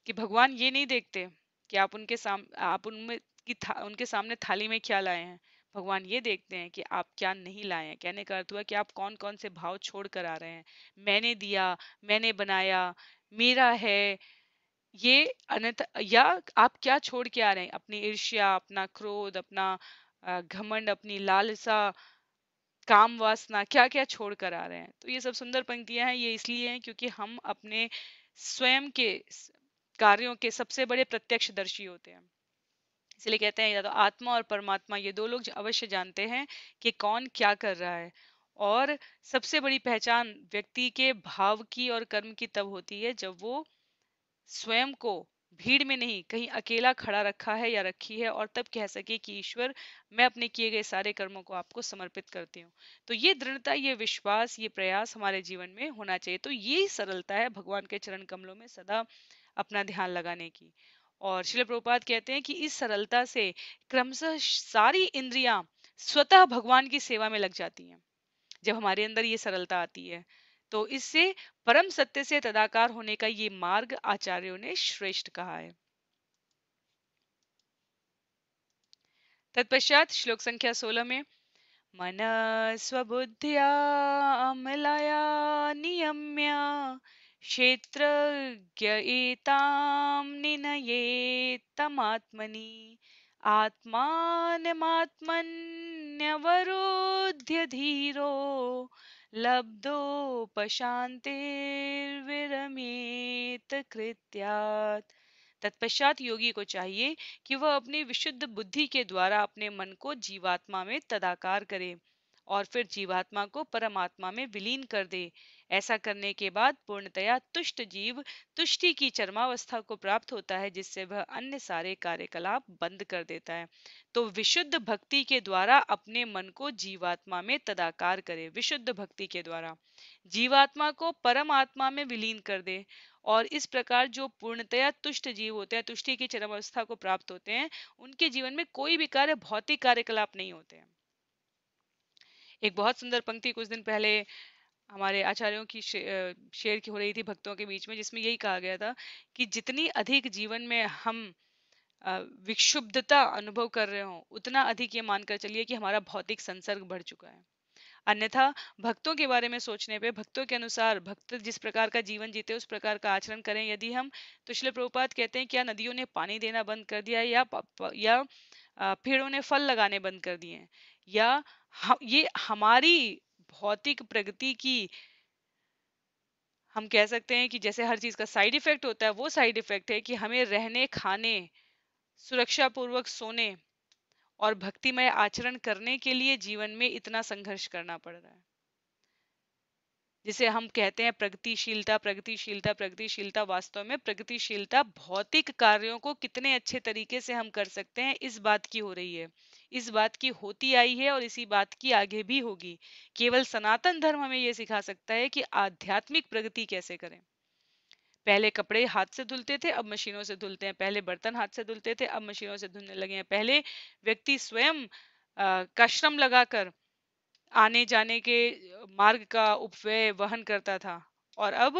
कि भगवान ये नहीं देखते कि आप उनके साम आप उनमें की था, उनके सामने थाली में क्या लाए हैं भगवान ये देखते हैं कि आप क्या नहीं लाए हैं कहने का अर्थ हुआ कि आप कौन कौन से भाव छोड़ कर आ रहे हैं मैंने दिया मैंने बनाया मेरा है ये या आप क्या छोड़ के आ रहे हैं अपनी ईर्ष्या अपना क्रोध अपना घमंड अपनी लालसा काम वासना क्या क्या छोड़ कर आ रहे हैं तो ये सब सुंदर पंक्तियां हैं ये इसलिए हैं क्योंकि हम अपने स्वयं के कार्यों के सबसे बड़े प्रत्यक्ष दर्शी होते हैं इसलिए कहते हैं या तो आत्मा और परमात्मा ये दो लोग अवश्य जानते हैं कि कौन क्या कर रहा है और सबसे बड़ी पहचान व्यक्ति के भाव की और कर्म की तब होती है जब वो स्वयं को भीड़ में नहीं कहीं अकेला खड़ा रखा है या रखी है और तब कह सके कि ईश्वर मैं अपने किए गए सारे कर्मों को आपको समर्पित करती हूँ तो ये दृढ़ता ये विश्वास ये प्रयास हमारे जीवन में होना चाहिए तो ये सरलता है भगवान के चरण कमलों में सदा अपना ध्यान लगाने की और शिल प्रभुपात कहते हैं कि इस सरलता से क्रमशः सारी इंद्रियां स्वतः भगवान की सेवा में लग जाती हैं जब हमारे अंदर ये सरलता आती है तो इससे परम सत्य से तदाकार होने का ये मार्ग आचार्यों ने श्रेष्ठ कहा है तत्पश्चात श्लोक संख्या 16 में मन स्वबुद्धिया अमलया नियम्य क्षेत्रज्ञ एतां निनयेत्तमात्मनि आत्मानमात्मन्यवरोध्य धीरो लब्धोपशांतिर्विरमेत कृत्यात् तत्पश्चात योगी को चाहिए कि वह अपनी विशुद्ध बुद्धि के द्वारा अपने मन को जीवात्मा में तदाकार करे और फिर जीवात्मा को परमात्मा में विलीन कर दे ऐसा करने के बाद पूर्णतया तुष्ट जीव तुष्टि की चरमावस्था को प्राप्त होता है जिससे वह अन्य सारे कार्यकलाप बंद कर देता है तो विशुद्ध भक्ति के द्वारा अपने मन को जीवात्मा में तदाकार करे विशुद्ध भक्ति के द्वारा जीवात्मा को परमात्मा में विलीन कर दे और इस प्रकार जो पूर्णतया तुष्ट जीव होते हैं तुष्टि की चरम अवस्था को प्राप्त होते हैं उनके जीवन में कोई भी कार्य भौतिक कार्यकलाप नहीं होते हैं एक बहुत सुंदर पंक्ति कुछ दिन पहले हमारे आचार्यों की शेयर की हो रही थी भक्तों के बीच में जिसमें यही कहा गया था कि जितनी अधिक जीवन में हम विक्षुब्धता अनुभव कर रहे हो उतना अधिक ये मानकर चलिए कि हमारा भौतिक संसर्ग बढ़ चुका है अन्यथा भक्तों के बारे में सोचने पे भक्तों के अनुसार भक्त जिस प्रकार का जीवन जीते उस प्रकार का आचरण करें यदि हम तो शिल प्रभुपात कहते हैं क्या नदियों ने पानी देना बंद कर दिया या या पेड़ों ने फल लगाने बंद कर दिए या ये हमारी भौतिक प्रगति की हम कह सकते हैं कि जैसे हर चीज़ का साइड इफेक्ट होता है वो साइड इफेक्ट है कि हमें रहने खाने सुरक्षा पूर्वक सोने और भक्तिमय आचरण करने के लिए जीवन में इतना संघर्ष करना पड़ रहा है जिसे हम कहते हैं प्रगतिशीलता प्रगतिशीलता प्रगतिशीलता वास्तव में प्रगतिशीलता भौतिक कार्यों को कितने अच्छे तरीके से हम कर सकते हैं इस बात की हो रही है इस बात की होती आई है और इसी बात की आगे भी होगी केवल सनातन धर्म हमें ये सिखा सकता है कि आध्यात्मिक प्रगति कैसे करें पहले कपड़े हाथ से धुलते थे अब मशीनों से धुलते हैं पहले बर्तन हाथ से धुलते थे अब मशीनों से धुलने लगे हैं पहले व्यक्ति स्वयं का श्रम लगाकर आने जाने के मार्ग का उपव्यय वहन करता था और अब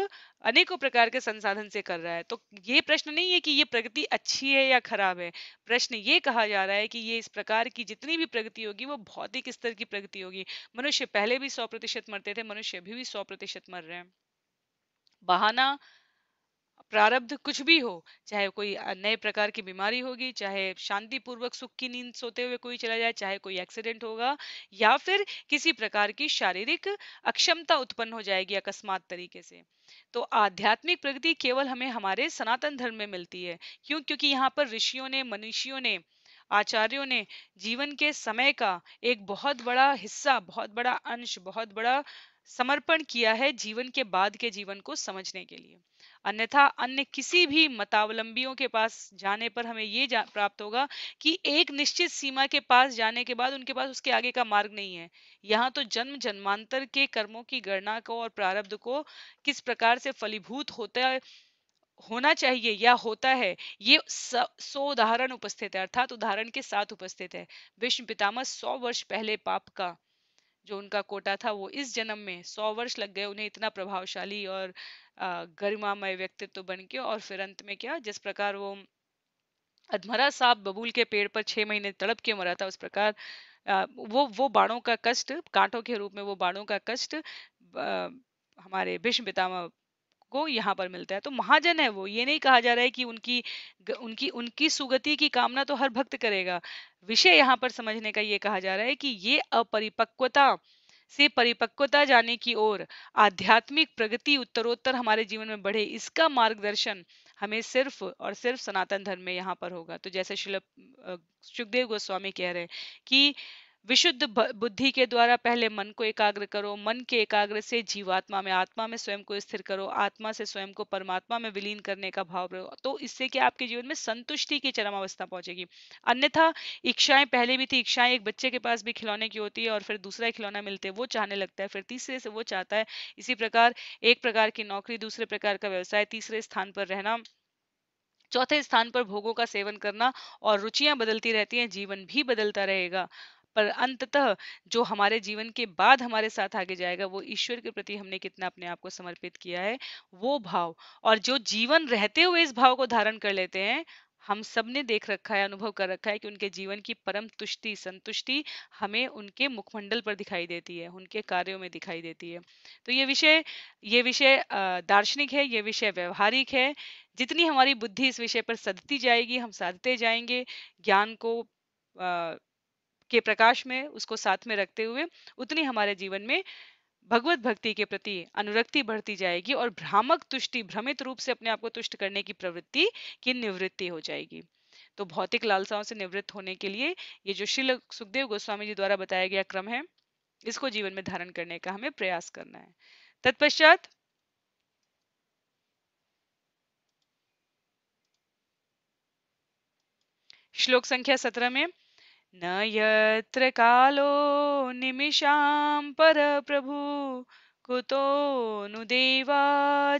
अनेकों प्रकार के संसाधन से कर रहा है तो ये प्रश्न नहीं है कि ये प्रगति अच्छी है या खराब है प्रश्न ये कहा जा रहा है कि ये इस प्रकार की जितनी भी प्रगति होगी वो भौतिक स्तर की प्रगति होगी मनुष्य पहले भी सौ प्रतिशत मरते थे मनुष्य अभी भी सौ प्रतिशत मर रहे हैं बहाना प्रारब्ध कुछ भी हो चाहे कोई नए प्रकार की बीमारी होगी चाहे शांतिपूर्वक सुख की नींद सोते हुए कोई चला जाए चाहे कोई एक्सीडेंट होगा या फिर किसी प्रकार की शारीरिक अक्षमता उत्पन्न हो जाएगी अकस्मात तरीके से तो आध्यात्मिक प्रगति केवल हमें हमारे सनातन धर्म में मिलती है क्यों क्योंकि यहाँ पर ऋषियों ने मनुष्यों ने आचार्यों ने जीवन के समय का एक बहुत बड़ा हिस्सा बहुत बड़ा अंश बहुत बड़ा समर्पण किया है जीवन के बाद के जीवन को समझने के लिए अन्यथा अन्य किसी भी मतावलंबियों के पास जाने पर हमें ये जा, प्राप्त होगा कि एक निश्चित सीमा के पास जाने के बाद उनके पास उसके आगे का मार्ग नहीं है यहाँ तो जन्म जन्मांतर के कर्मों की गणना को और प्रारब्ध को किस प्रकार से फलीभूत होता है होना चाहिए या होता है ये सौ उदाहरण उपस्थित है अर्थात उदाहरण के साथ उपस्थित है विष्णु पितामह सौ वर्ष पहले पाप का जो उनका कोटा था वो इस जन्म में सौ वर्ष लग गए उन्हें इतना प्रभावशाली और गरिमामय व्यक्तित्व बन के और फिर अंत में क्या जिस प्रकार वो अधमरा साहब बबूल के पेड़ पर छह महीने तड़प के मरा था उस प्रकार वो वो बाणों का कष्ट कांटों के रूप में वो बाणों का कष्ट हमारे भीष्म पितामह आपको यहाँ पर मिलता है तो महाजन है वो ये नहीं कहा जा रहा है कि उनकी उनकी उनकी सुगति की कामना तो हर भक्त करेगा विषय यहाँ पर समझने का ये कहा जा रहा है कि ये अपरिपक्वता से परिपक्वता जाने की ओर आध्यात्मिक प्रगति उत्तरोत्तर हमारे जीवन में बढ़े इसका मार्गदर्शन हमें सिर्फ और सिर्फ सनातन धर्म में यहाँ पर होगा तो जैसे शिल सुखदेव गोस्वामी कह रहे हैं कि विशुद्ध बुद्धि के द्वारा पहले मन को एकाग्र करो मन के एकाग्र से जीवात्मा में आत्मा में स्वयं को स्थिर करो आत्मा से स्वयं को परमात्मा में विलीन करने का भाव रहो तो इससे कि आपके जीवन में संतुष्टि की चरम अवस्था पहुंचेगी अन्यथा इच्छाएं पहले भी थी इच्छाएं एक बच्चे के पास भी खिलौने की होती है और फिर दूसरा खिलौना मिलते हैं वो चाहने लगता है फिर तीसरे से वो चाहता है इसी प्रकार एक प्रकार की नौकरी दूसरे प्रकार का व्यवसाय तीसरे स्थान पर रहना चौथे स्थान पर भोगों का सेवन करना और रुचियां बदलती रहती हैं जीवन भी बदलता रहेगा पर अंततः जो हमारे जीवन के बाद हमारे साथ आगे जाएगा वो ईश्वर के प्रति हमने कितना अपने आप को समर्पित किया है वो भाव और जो जीवन रहते हुए इस भाव को धारण कर लेते हैं हम सब ने देख रखा है अनुभव कर रखा है कि उनके जीवन की परम तुष्टि संतुष्टि हमें उनके मुखमंडल पर दिखाई देती है उनके कार्यों में दिखाई देती है तो ये विषय ये विषय दार्शनिक है ये विषय व्यवहारिक है जितनी हमारी बुद्धि इस विषय पर सदती जाएगी हम साधते जाएंगे ज्ञान को आ, के प्रकाश में उसको साथ में रखते हुए उतनी हमारे जीवन में भगवत भक्ति के प्रति अनुरक्ति बढ़ती जाएगी और भ्रामक तुष्टि भ्रमित रूप से अपने आप को तुष्ट करने की प्रवृत्ति की निवृत्ति हो जाएगी तो भौतिक लालसाओं से निवृत्त होने के लिए ये जो श्री सुखदेव गोस्वामी जी द्वारा बताया गया क्रम है इसको जीवन में धारण करने का हमें प्रयास करना है तत्पश्चात श्लोक संख्या सत्रह में न यत्र कालो निमिषां परप्रभु कुतो नु देवा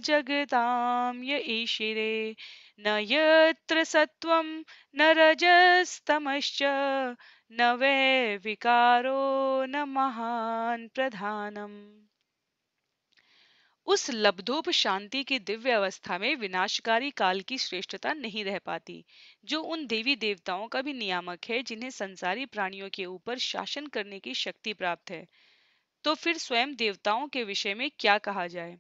जगतां य ईशिरे न यत्र सत्त्वं न रजस्तमश्च न वै विकारो न महान् प्रधानम् उस लब्धोप शांति की दिव्य अवस्था में विनाशकारी काल की श्रेष्ठता नहीं रह पाती जो उन देवी देवताओं का भी नियामक है जिन्हें संसारी प्राणियों के ऊपर शासन करने की शक्ति प्राप्त है तो फिर स्वयं देवताओं के विषय में क्या कहा जाए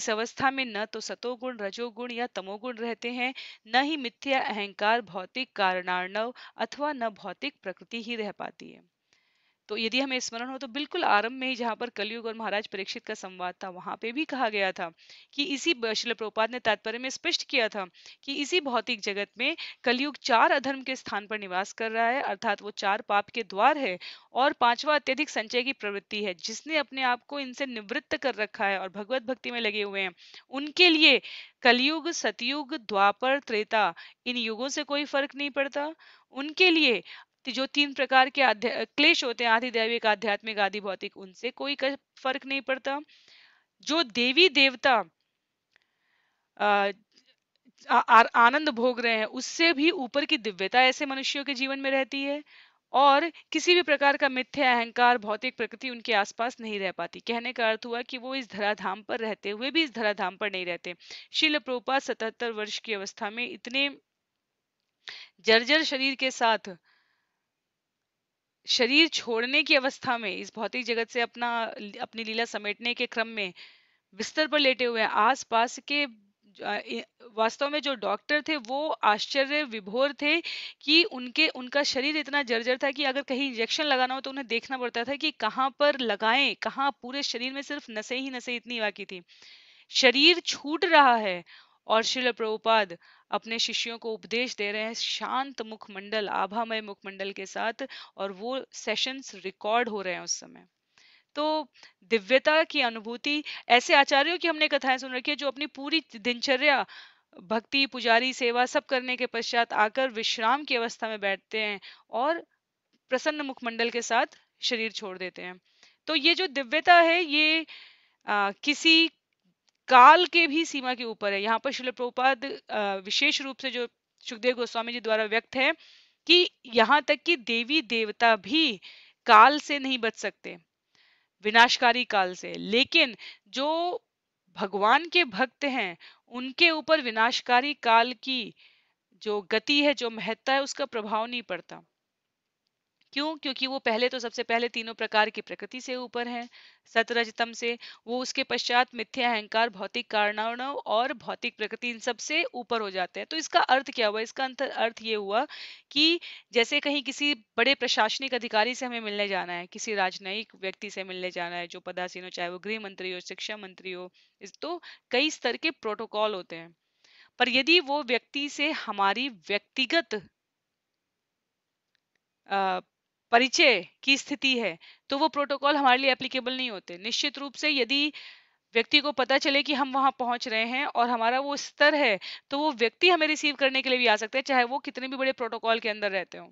इस अवस्था में न तो सतोगुण रजोगुण या तमोगुण रहते हैं न ही मिथ्या अहंकार भौतिक कारणार्णव अथवा न भौतिक प्रकृति ही रह पाती है तो यदि हमें स्मरण हो तो बिल्कुल आरंभ में ही जहां पर कलयुग और महाराज परीक्षित का संवाद था वहां पे भी कहा गया था कि इसी शिल प्रोपाद ने तात्पर्य में स्पष्ट किया था कि इसी भौतिक जगत में कलयुग चार अधर्म के स्थान पर निवास कर रहा है अर्थात वो चार पाप के द्वार है और पांचवा अत्यधिक संचय की प्रवृत्ति है जिसने अपने आप को इनसे निवृत्त कर रखा है और भगवत भक्ति में लगे हुए हैं उनके लिए कलयुग सतयुग द्वापर त्रेता इन युगों से कोई फर्क नहीं पड़ता उनके लिए जो तीन प्रकार के क्लेश होते हैं आदि दैविक आध्यात्मिक आदि भौतिक उनसे कोई फर्क नहीं पड़ता जो देवी देवता आ, आ, आनंद भोग रहे हैं उससे भी ऊपर की दिव्यता ऐसे मनुष्यों के जीवन में रहती है और किसी भी प्रकार का मिथ्या अहंकार भौतिक प्रकृति उनके आसपास नहीं रह पाती कहने का अर्थ हुआ कि वो इस धराधाम पर रहते हुए भी इस धराधाम पर नहीं रहते शिल प्रोपा सतहत्तर वर्ष की अवस्था में इतने जर्जर शरीर के साथ शरीर छोड़ने की अवस्था में इस भौतिक जगत से अपना अपनी लीला समेटने के क्रम में बिस्तर पर लेटे हुए आस पास के वास्तव में जो डॉक्टर थे वो आश्चर्य विभोर थे कि उनके उनका शरीर इतना जर्जर था कि अगर कहीं इंजेक्शन लगाना हो तो उन्हें देखना पड़ता था कि कहाँ पर लगाएं कहाँ पूरे शरीर में सिर्फ नसें ही नसें इतनी बाकी थी शरीर छूट रहा है और शिल प्रभुपाद अपने शिष्यों को उपदेश दे रहे हैं शांत मुखमंडल आभामय मुखमंडल के साथ और वो सेशंस रिकॉर्ड हो रहे हैं उस समय तो दिव्यता की अनुभूति ऐसे आचार्यों की हमने कथाएं सुन रखी है जो अपनी पूरी दिनचर्या भक्ति पुजारी सेवा सब करने के पश्चात आकर विश्राम की अवस्था में बैठते हैं और प्रसन्न मुखमंडल के साथ शरीर छोड़ देते हैं तो ये जो दिव्यता है ये आ, किसी काल के भी सीमा के ऊपर है यहाँ पर शिल प्रभुपाद विशेष रूप से जो सुखदेव गोस्वामी जी द्वारा व्यक्त है कि यहाँ तक कि देवी देवता भी काल से नहीं बच सकते विनाशकारी काल से लेकिन जो भगवान के भक्त हैं उनके ऊपर विनाशकारी काल की जो गति है जो महत्ता है उसका प्रभाव नहीं पड़ता क्यों क्योंकि वो पहले तो सबसे पहले तीनों प्रकार की प्रकृति से ऊपर है सतरजतम से वो उसके पश्चात मिथ्या अहंकार भौतिक कारण और भौतिक प्रकृति इन सबसे ऊपर हो जाते हैं तो इसका अर्थ क्या हुआ इसका अर्थ ये हुआ कि जैसे कहीं किसी बड़े प्रशासनिक अधिकारी से हमें मिलने जाना है किसी राजनयिक व्यक्ति से मिलने जाना है जो पदासीन हो चाहे वो गृह मंत्री हो शिक्षा मंत्री हो तो कई स्तर के प्रोटोकॉल होते हैं पर यदि वो व्यक्ति से हमारी व्यक्तिगत परिचय की स्थिति है तो वो प्रोटोकॉल हमारे लिए एप्लीकेबल नहीं होते निश्चित रूप से यदि व्यक्ति को पता चले कि हम वहां पहुंच रहे हैं और हमारा वो स्तर है तो वो व्यक्ति हमें रिसीव करने के लिए भी आ सकते हैं चाहे वो कितने भी बड़े प्रोटोकॉल के अंदर रहते हों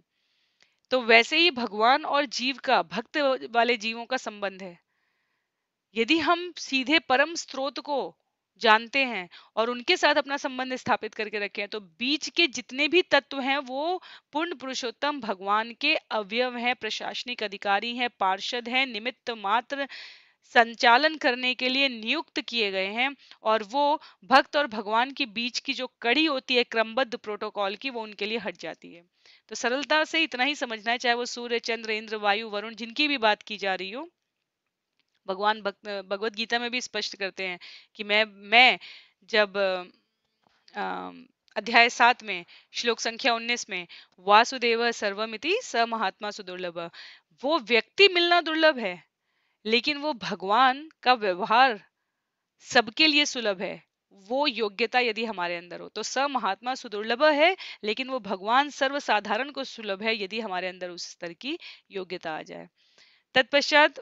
तो वैसे ही भगवान और जीव का भक्त वाले जीवों का संबंध है यदि हम सीधे परम स्रोत को जानते हैं और उनके साथ अपना संबंध स्थापित करके रखे हैं तो बीच के जितने भी तत्व हैं वो पूर्ण पुरुषोत्तम भगवान के अवयव हैं प्रशासनिक अधिकारी हैं पार्षद हैं निमित्त मात्र संचालन करने के लिए नियुक्त किए गए हैं और वो भक्त और भगवान के बीच की जो कड़ी होती है क्रमबद्ध प्रोटोकॉल की वो उनके लिए हट जाती है तो सरलता से इतना ही समझना है चाहे वो सूर्य चंद्र इंद्र वायु वरुण जिनकी भी बात की जा रही हो भगवान भगवत गीता में भी स्पष्ट करते हैं कि मैं मैं जब आ, अध्याय सात में श्लोक संख्या उन्नीस में वासुदेव सर्वमिति स महात्मा सुदुर्लभ वो व्यक्ति मिलना दुर्लभ है लेकिन वो भगवान का व्यवहार सबके लिए सुलभ है वो योग्यता यदि हमारे अंदर हो तो स महात्मा सुदुर्लभ है लेकिन वो भगवान सर्वसाधारण को सुलभ है यदि हमारे अंदर उस स्तर की योग्यता आ जाए तत्पश्चात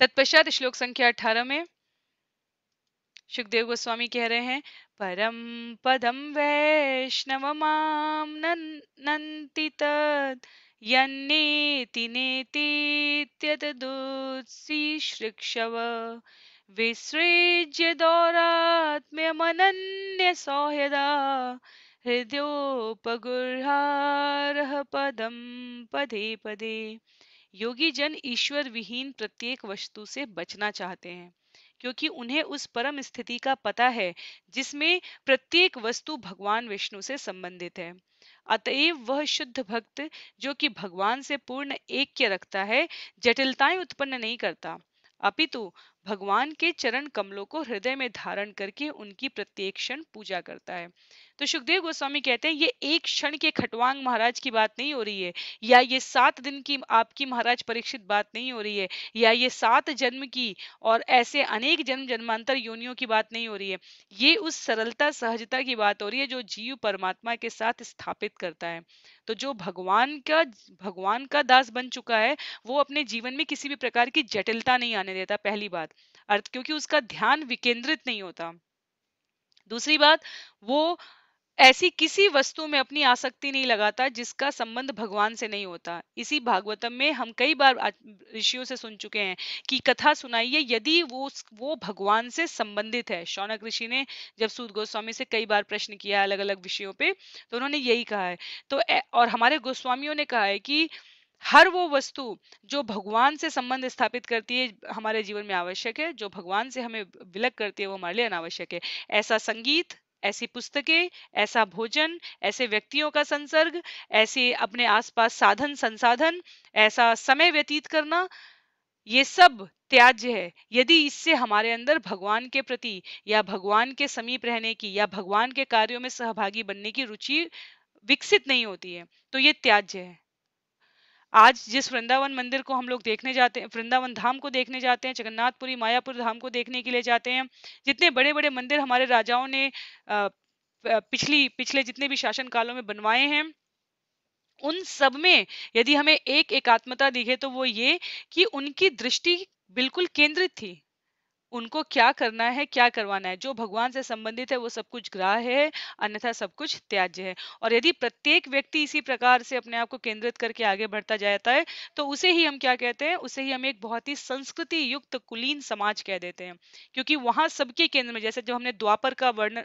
तत्पश्चात श्लोक संख्या अठारह में सुखदेव गोस्वामी कह रहे हैं परम पदम वैष्णव माम नंति तत् यन्नेति नेतीत्यतदुत्सिश्रिक्षव विसृज्य दौरात्म्यमनन्य सौहदा हृदयोपगुहार पदम पदे पदे योगी जन ईश्वर विहीन प्रत्येक वस्तु से बचना चाहते हैं क्योंकि उन्हें उस परम स्थिति का पता है जिसमें प्रत्येक वस्तु भगवान विष्णु से संबंधित है अतएव वह शुद्ध भक्त जो कि भगवान से पूर्ण एक रखता है जटिलताएं उत्पन्न नहीं करता अपितु भगवान के चरण कमलों को हृदय में धारण करके उनकी प्रत्येक क्षण पूजा करता है तो सुखदेव गोस्वामी कहते हैं ये एक क्षण के खटवांग महाराज की बात नहीं हो रही है या ये सात दिन की आपकी महाराज परीक्षित बात नहीं हो रही है या ये सात जन्म की और ऐसे अनेक जन्म जन्मांतर योनियों की बात नहीं हो रही है ये उस सरलता सहजता की बात हो रही है जो जीव परमात्मा के साथ स्थापित करता है तो जो भगवान का भगवान का दास बन चुका है वो अपने जीवन में किसी भी प्रकार की जटिलता नहीं आने देता पहली बात अर्थ क्योंकि उसका ध्यान विकेंद्रित नहीं होता दूसरी बात वो ऐसी किसी वस्तु में अपनी आसक्ति नहीं लगाता जिसका संबंध भगवान से नहीं होता इसी भागवतम में हम कई बार ऋषियों से सुन चुके हैं कि कथा सुनाइए यदि वो वो भगवान से संबंधित है शौनक ऋषि ने जब सूद गोस्वामी से कई बार प्रश्न किया अलग अलग विषयों पे तो उन्होंने यही कहा है तो और हमारे गोस्वामियों ने कहा है कि हर वो वस्तु जो भगवान से संबंध स्थापित करती है हमारे जीवन में आवश्यक है जो भगवान से हमें विलक करती है वो हमारे लिए अनावश्यक है ऐसा संगीत ऐसी पुस्तकें ऐसा भोजन ऐसे व्यक्तियों का संसर्ग ऐसे अपने आसपास साधन संसाधन ऐसा समय व्यतीत करना ये सब त्याज्य है यदि इससे हमारे अंदर भगवान के प्रति या भगवान के समीप रहने की या भगवान के कार्यों में सहभागी बनने की रुचि विकसित नहीं होती है तो ये त्याज्य है आज जिस वृंदावन मंदिर को हम लोग देखने जाते हैं वृंदावन धाम को देखने जाते हैं जगन्नाथपुरी मायापुर धाम को देखने के लिए जाते हैं जितने बड़े बड़े मंदिर हमारे राजाओं ने पिछली पिछले जितने भी शासन कालों में बनवाए हैं उन सब में यदि हमें एक एकात्मता दिखे तो वो ये कि उनकी दृष्टि बिल्कुल केंद्रित थी उनको क्या करना है क्या करवाना है जो भगवान से संबंधित है वो सब कुछ ग्राह है अन्यथा सब कुछ त्याज्य है और यदि प्रत्येक व्यक्ति इसी प्रकार से अपने आप को केंद्रित करके आगे बढ़ता जाता है तो उसे ही हम क्या कहते हैं उसे ही हम एक बहुत ही संस्कृति युक्त कुलीन समाज कह देते हैं क्योंकि वहां सबके केंद्र में जैसे जो हमने द्वापर का वर्णन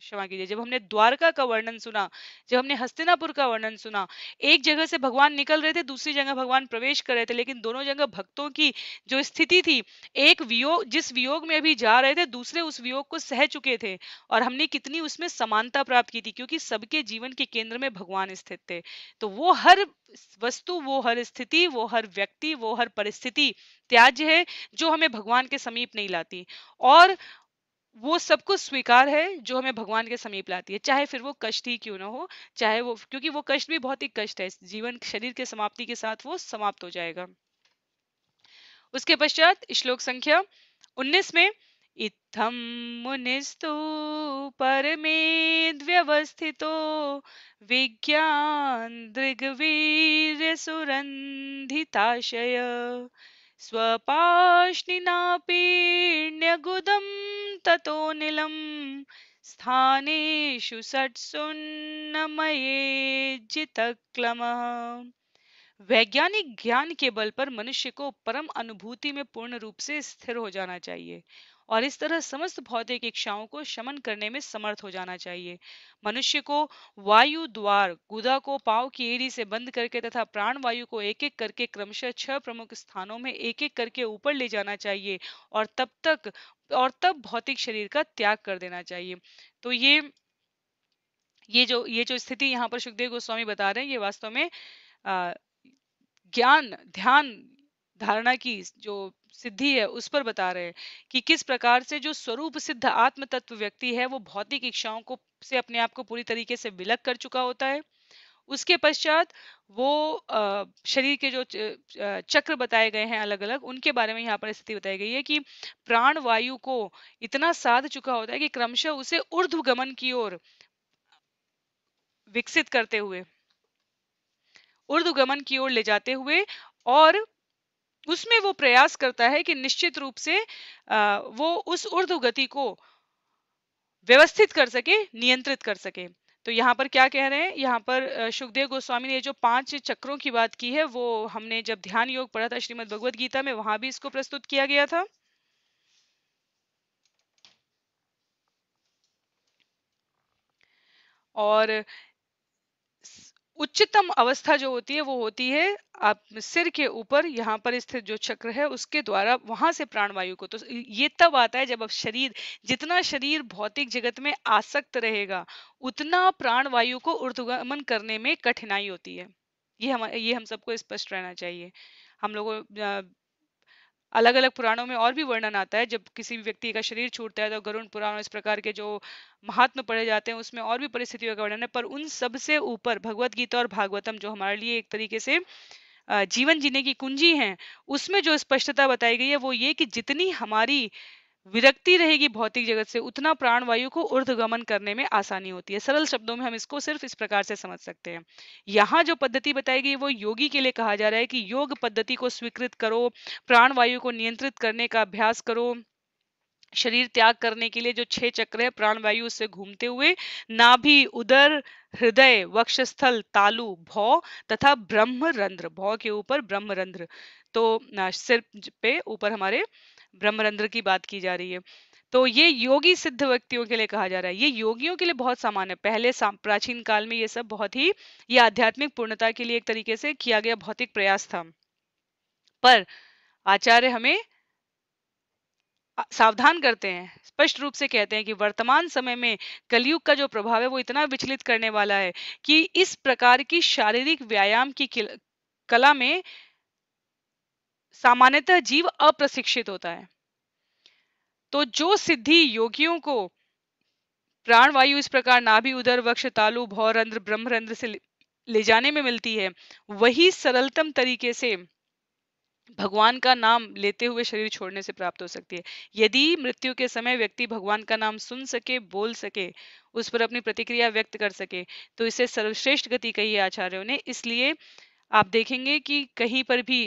क्षमा कीजिए जब हमने द्वारका का वर्णन सुना जब हमने हस्तिनापुर का वर्णन सुना एक जगह से भगवान निकल रहे थे दूसरी जगह भगवान प्रवेश कर रहे थे लेकिन दोनों जगह भक्तों की जो स्थिति थी एक वियोग जिस वियोग में अभी जा रहे थे दूसरे उस वियोग को सह चुके थे और हमने कितनी उसमें समानता प्राप्त की थी क्योंकि सबके जीवन के केंद्र में भगवान स्थित थे तो वो हर वस्तु वो हर स्थिति वो हर व्यक्ति वो हर परिस्थिति त्याज्य है जो हमें भगवान के समीप नहीं लाती और वो सब कुछ स्वीकार है जो हमें भगवान के समीप लाती है चाहे फिर वो कष्ट ही क्यों ना हो चाहे वो क्योंकि वो कष्ट भी बहुत ही कष्ट है जीवन शरीर के समाप्ति के साथ वो समाप्त हो जाएगा उसके पश्चात श्लोक संख्या 19 में इत्थम मुनिस्तु व्यवस्थित विज्ञान सुरंधिताशय स्वपाश्निना ततो निलम् स्थानेषु षट्सुन्नमयेज्जितक्लमः वैज्ञानिक ज्ञान के बल पर मनुष्य को परम अनुभूति में पूर्ण रूप से स्थिर हो जाना चाहिए और इस तरह समस्त भौतिक इच्छाओं को शमन करने में समर्थ हो जाना चाहिए मनुष्य को वायु द्वार गुदा को पाव की एड़ी से बंद करके तथा प्राण वायु को एक एक करके क्रमशः छह प्रमुख स्थानों में एक एक करके ऊपर ले जाना चाहिए और तब तक और तब भौतिक शरीर का त्याग कर देना चाहिए तो ये ये जो ये जो स्थिति यहाँ पर सुखदेव गोस्वामी बता रहे हैं ये वास्तव में ज्ञान ध्यान धारणा की जो सिद्धि है उस पर बता रहे हैं कि किस प्रकार से जो स्वरूप सिद्ध आत्म तत्व व्यक्ति है वो भौतिक इच्छाओं को से अपने आप को पूरी तरीके से विलक कर चुका होता है उसके पश्चात वो शरीर के जो चक्र बताए गए हैं अलग अलग उनके बारे में यहाँ पर स्थिति बताई गई है कि प्राण वायु को इतना साध चुका होता है कि क्रमशः उसे ऊर्ध्व की ओर विकसित करते हुए ऊर्ध्वगमन की ओर ले जाते हुए और उसमें वो प्रयास करता है कि निश्चित रूप से वो उस उर्ध गति को व्यवस्थित कर सके नियंत्रित कर सके तो यहाँ पर क्या कह रहे हैं यहाँ पर सुखदेव गोस्वामी ने जो पांच चक्रों की बात की है वो हमने जब ध्यान योग पढ़ा था श्रीमद भगवद गीता में वहां भी इसको प्रस्तुत किया गया था और उच्चतम अवस्था जो होती है वो होती है आप सिर के ऊपर यहाँ पर स्थित जो चक्र है उसके द्वारा वहां से प्राणवायु को तो ये तब आता है जब अब शरीर जितना शरीर भौतिक जगत में आसक्त रहेगा उतना प्राणवायु को ऊर्धगमन करने में कठिनाई होती है ये हम ये हम सबको स्पष्ट रहना चाहिए हम लोगों अलग अलग पुराणों में और भी वर्णन आता है जब किसी भी व्यक्ति का शरीर छूटता है तो गरुण पुराण इस प्रकार के जो महात्म पढ़े जाते हैं उसमें और भी परिस्थितियों का वर्णन है पर उन सबसे ऊपर भगवत गीता और भागवतम जो हमारे लिए एक तरीके से जीवन जीने की कुंजी है उसमें जो स्पष्टता बताई गई है वो ये कि जितनी हमारी विरक्ति रहेगी भौतिक जगत से उतना प्राणवायु को ऊर्धगमन करने में आसानी होती है सरल शब्दों में हम इसको सिर्फ इस प्रकार से समझ सकते हैं यहाँ जो पद्धति बताई गई वो योगी के लिए कहा जा रहा है कि योग पद्धति को स्वीकृत करो प्राणवायु को नियंत्रित करने का अभ्यास करो शरीर त्याग करने के लिए जो छह चक्र है प्राणवायु उससे घूमते हुए नाभि उदर हृदय वक्षस्थल तालु भौ तथा ब्रह्मरंध्र भौ के ऊपर ब्रह्मरंध्र तो सिर पे ऊपर हमारे ब्रह्मरंध्र की बात की जा रही है तो ये योगी सिद्ध व्यक्तियों के लिए कहा जा रहा है ये योगियों के लिए बहुत सामान्य है पहले प्राचीन काल में ये सब बहुत ही ये आध्यात्मिक पूर्णता के लिए एक तरीके से किया गया भौतिक प्रयास था पर आचार्य हमें सावधान करते हैं स्पष्ट रूप से कहते हैं कि वर्तमान समय में कलयुग का जो प्रभाव है वो इतना विचलित करने वाला है कि इस प्रकार की शारीरिक व्यायाम की कला में सामान्यतः जीव अप्रशिक्षित होता है तो जो सिद्धि योगियों को वायु इस प्रकार नाभि उदर वक्ष तालु भौरंध्र ब्रह्मरंध्र से ले जाने में मिलती है वही सरलतम तरीके से भगवान का नाम लेते हुए शरीर छोड़ने से प्राप्त हो सकती है यदि मृत्यु के समय व्यक्ति भगवान का नाम सुन सके बोल सके उस पर अपनी प्रतिक्रिया व्यक्त कर सके तो इसे सर्वश्रेष्ठ गति कही है आचार्यों ने इसलिए आप देखेंगे कि कहीं पर भी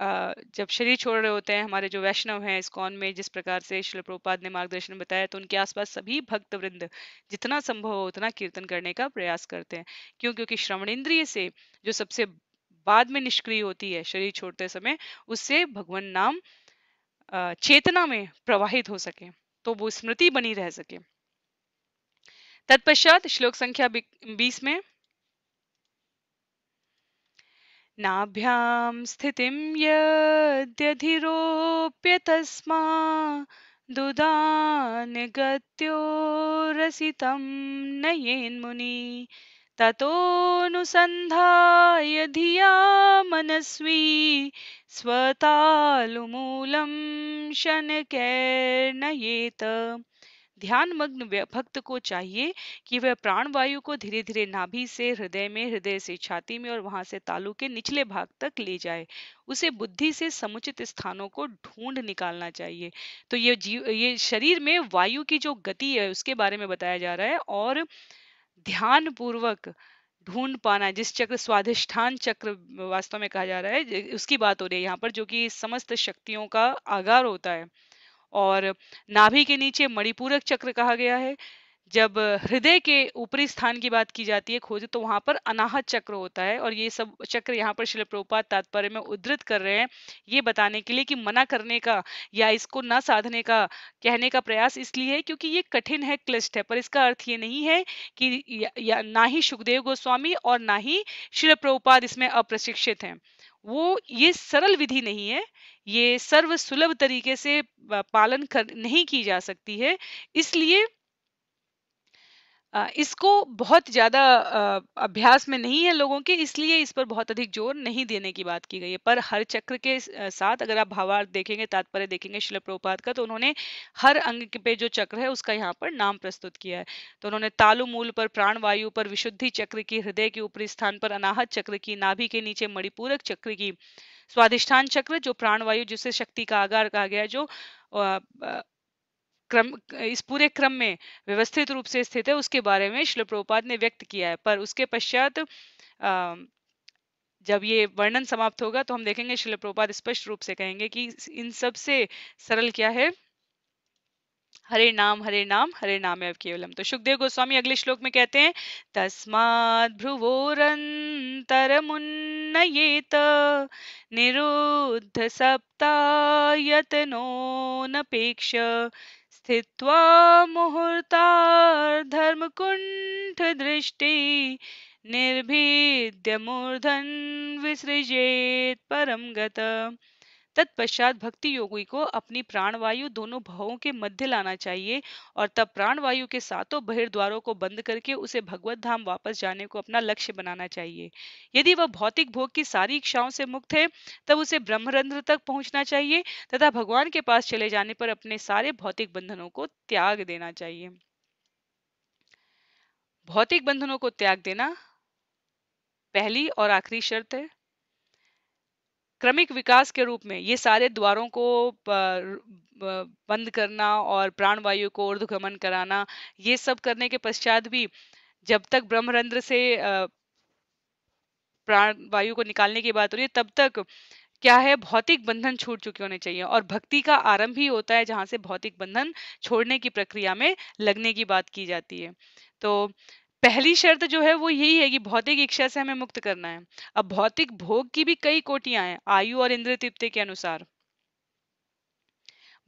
जब शरीर छोड़ रहे होते हैं हमारे जो वैष्णव हैं इस्कॉन में जिस प्रकार से शिल ने मार्गदर्शन बताया तो उनके आसपास सभी भक्त वृंद जितना संभव हो उतना कीर्तन करने का प्रयास करते हैं क्यों क्योंकि श्रवण इंद्रिय से जो सबसे बाद में निष्क्रिय होती है शरीर छोड़ते समय उससे भगवान नाम चेतना में प्रवाहित हो सके तो वो स्मृति बनी रह सके तत्पश्चात श्लोक संख्या बीस में नाभ्यां स्थितिं यद्यधिरोप्य तस्मा दुदानगत्योरसितं नयेन्मुनि ततोऽनुसन्धाय धिया मनस्वी स्वतालुमूलं शनकैर्नयेत ध्यान मग्न भक्त को चाहिए कि वह प्राणवायु को धीरे धीरे नाभि से हृदय में हृदय से छाती में और वहां से तालु के निचले भाग तक ले जाए उसे बुद्धि से समुचित स्थानों को ढूंढ निकालना चाहिए तो ये जीव ये शरीर में वायु की जो गति है उसके बारे में बताया जा रहा है और ध्यान पूर्वक ढूंढ पाना जिस चक्र स्वाधिष्ठान चक्र वास्तव में कहा जा रहा है उसकी बात हो रही है यहाँ पर जो कि समस्त शक्तियों का आगार होता है और नाभि के नीचे मणिपूरक चक्र कहा गया है जब हृदय के ऊपरी स्थान की बात की जाती है खोज तो वहां पर अनाहत चक्र होता है और ये सब चक्र यहाँ पर शिल प्रपात तात्पर्य में उद्धृत कर रहे हैं ये बताने के लिए कि मना करने का या इसको न साधने का कहने का प्रयास इसलिए है क्योंकि ये कठिन है क्लिष्ट है पर इसका अर्थ ये नहीं है कि या, या, ना ही सुखदेव गोस्वामी और ना ही शिल प्रभुपाद इसमें अप्रशिक्षित हैं वो ये सरल विधि नहीं है ये सर्व सुलभ तरीके से पालन कर नहीं की जा सकती है इसलिए इसको बहुत ज़्यादा अभ्यास में नहीं है लोगों के इसलिए इस पर बहुत अधिक जोर नहीं देने की बात की गई है पर हर चक्र के साथ अगर आप भावार्थ देखेंगे तात्पर्य देखेंगे शिल प्रभुपाद का तो उन्होंने हर अंग पे जो चक्र है उसका यहाँ पर नाम प्रस्तुत किया है तो उन्होंने तालु मूल पर प्राणवायु पर विशुद्धि चक्र की हृदय के ऊपरी स्थान पर अनाहत चक्र की नाभि के नीचे मणिपूरक चक्र की स्वादिष्ठान चक्र जो प्राणवायु जिसे शक्ति का आगार कहा गया जो क्रम इस पूरे क्रम में व्यवस्थित रूप से स्थित है उसके बारे में शिल प्रभुपाद ने व्यक्त किया है पर उसके पश्चात जब ये वर्णन समाप्त होगा तो हम देखेंगे शिल प्रभुपाद स्पष्ट रूप से कहेंगे कि इन सबसे सरल क्या है हरे नाम हरे नाम हरे नाम है केवलम तो सुखदेव गोस्वामी अगले श्लोक में कहते हैं तस्मात् भ्रुवोरन्तरमुन्नयेत निरुद्ध सप्तायतनोनपेक्ष स्थित्वा निर्भीद्य निर्भीद्यमूर्धन् विसृजेत् परं गतम् तत्पश्चात भक्ति योगी को अपनी प्राणवायु दोनों भावों के मध्य लाना चाहिए और तब प्राणवायु के सातों बहिर्द्वारों को बंद करके उसे भगवत धाम वापस जाने को अपना लक्ष्य बनाना चाहिए यदि वह भौतिक भोग की सारी इच्छाओं से मुक्त है तब उसे ब्रह्मरंध्र तक पहुंचना चाहिए तथा भगवान के पास चले जाने पर अपने सारे भौतिक बंधनों को त्याग देना चाहिए भौतिक बंधनों को त्याग देना पहली और आखिरी शर्त है क्रमिक विकास के रूप में ये सारे द्वारों को बंद करना और प्राणवायु को ऊर्धगमन कराना ये सब करने के पश्चात भी जब तक ब्रह्मरंध्र से प्राण वायु को निकालने की बात हो रही है तब तक क्या है भौतिक बंधन छूट चुके होने चाहिए और भक्ति का आरंभ ही होता है जहाँ से भौतिक बंधन छोड़ने की प्रक्रिया में लगने की बात की जाती है तो पहली शर्त जो है वो यही है कि भौतिक इच्छा से हमें मुक्त करना है अब भौतिक भोग की भी कई कोटियां हैं आयु और इंद्र तृप्ति के अनुसार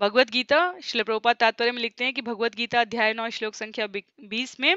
भगवत गीता शिलप्रोपा तात्पर्य में लिखते हैं कि भगवत गीता अध्याय नौ श्लोक संख्या बीस में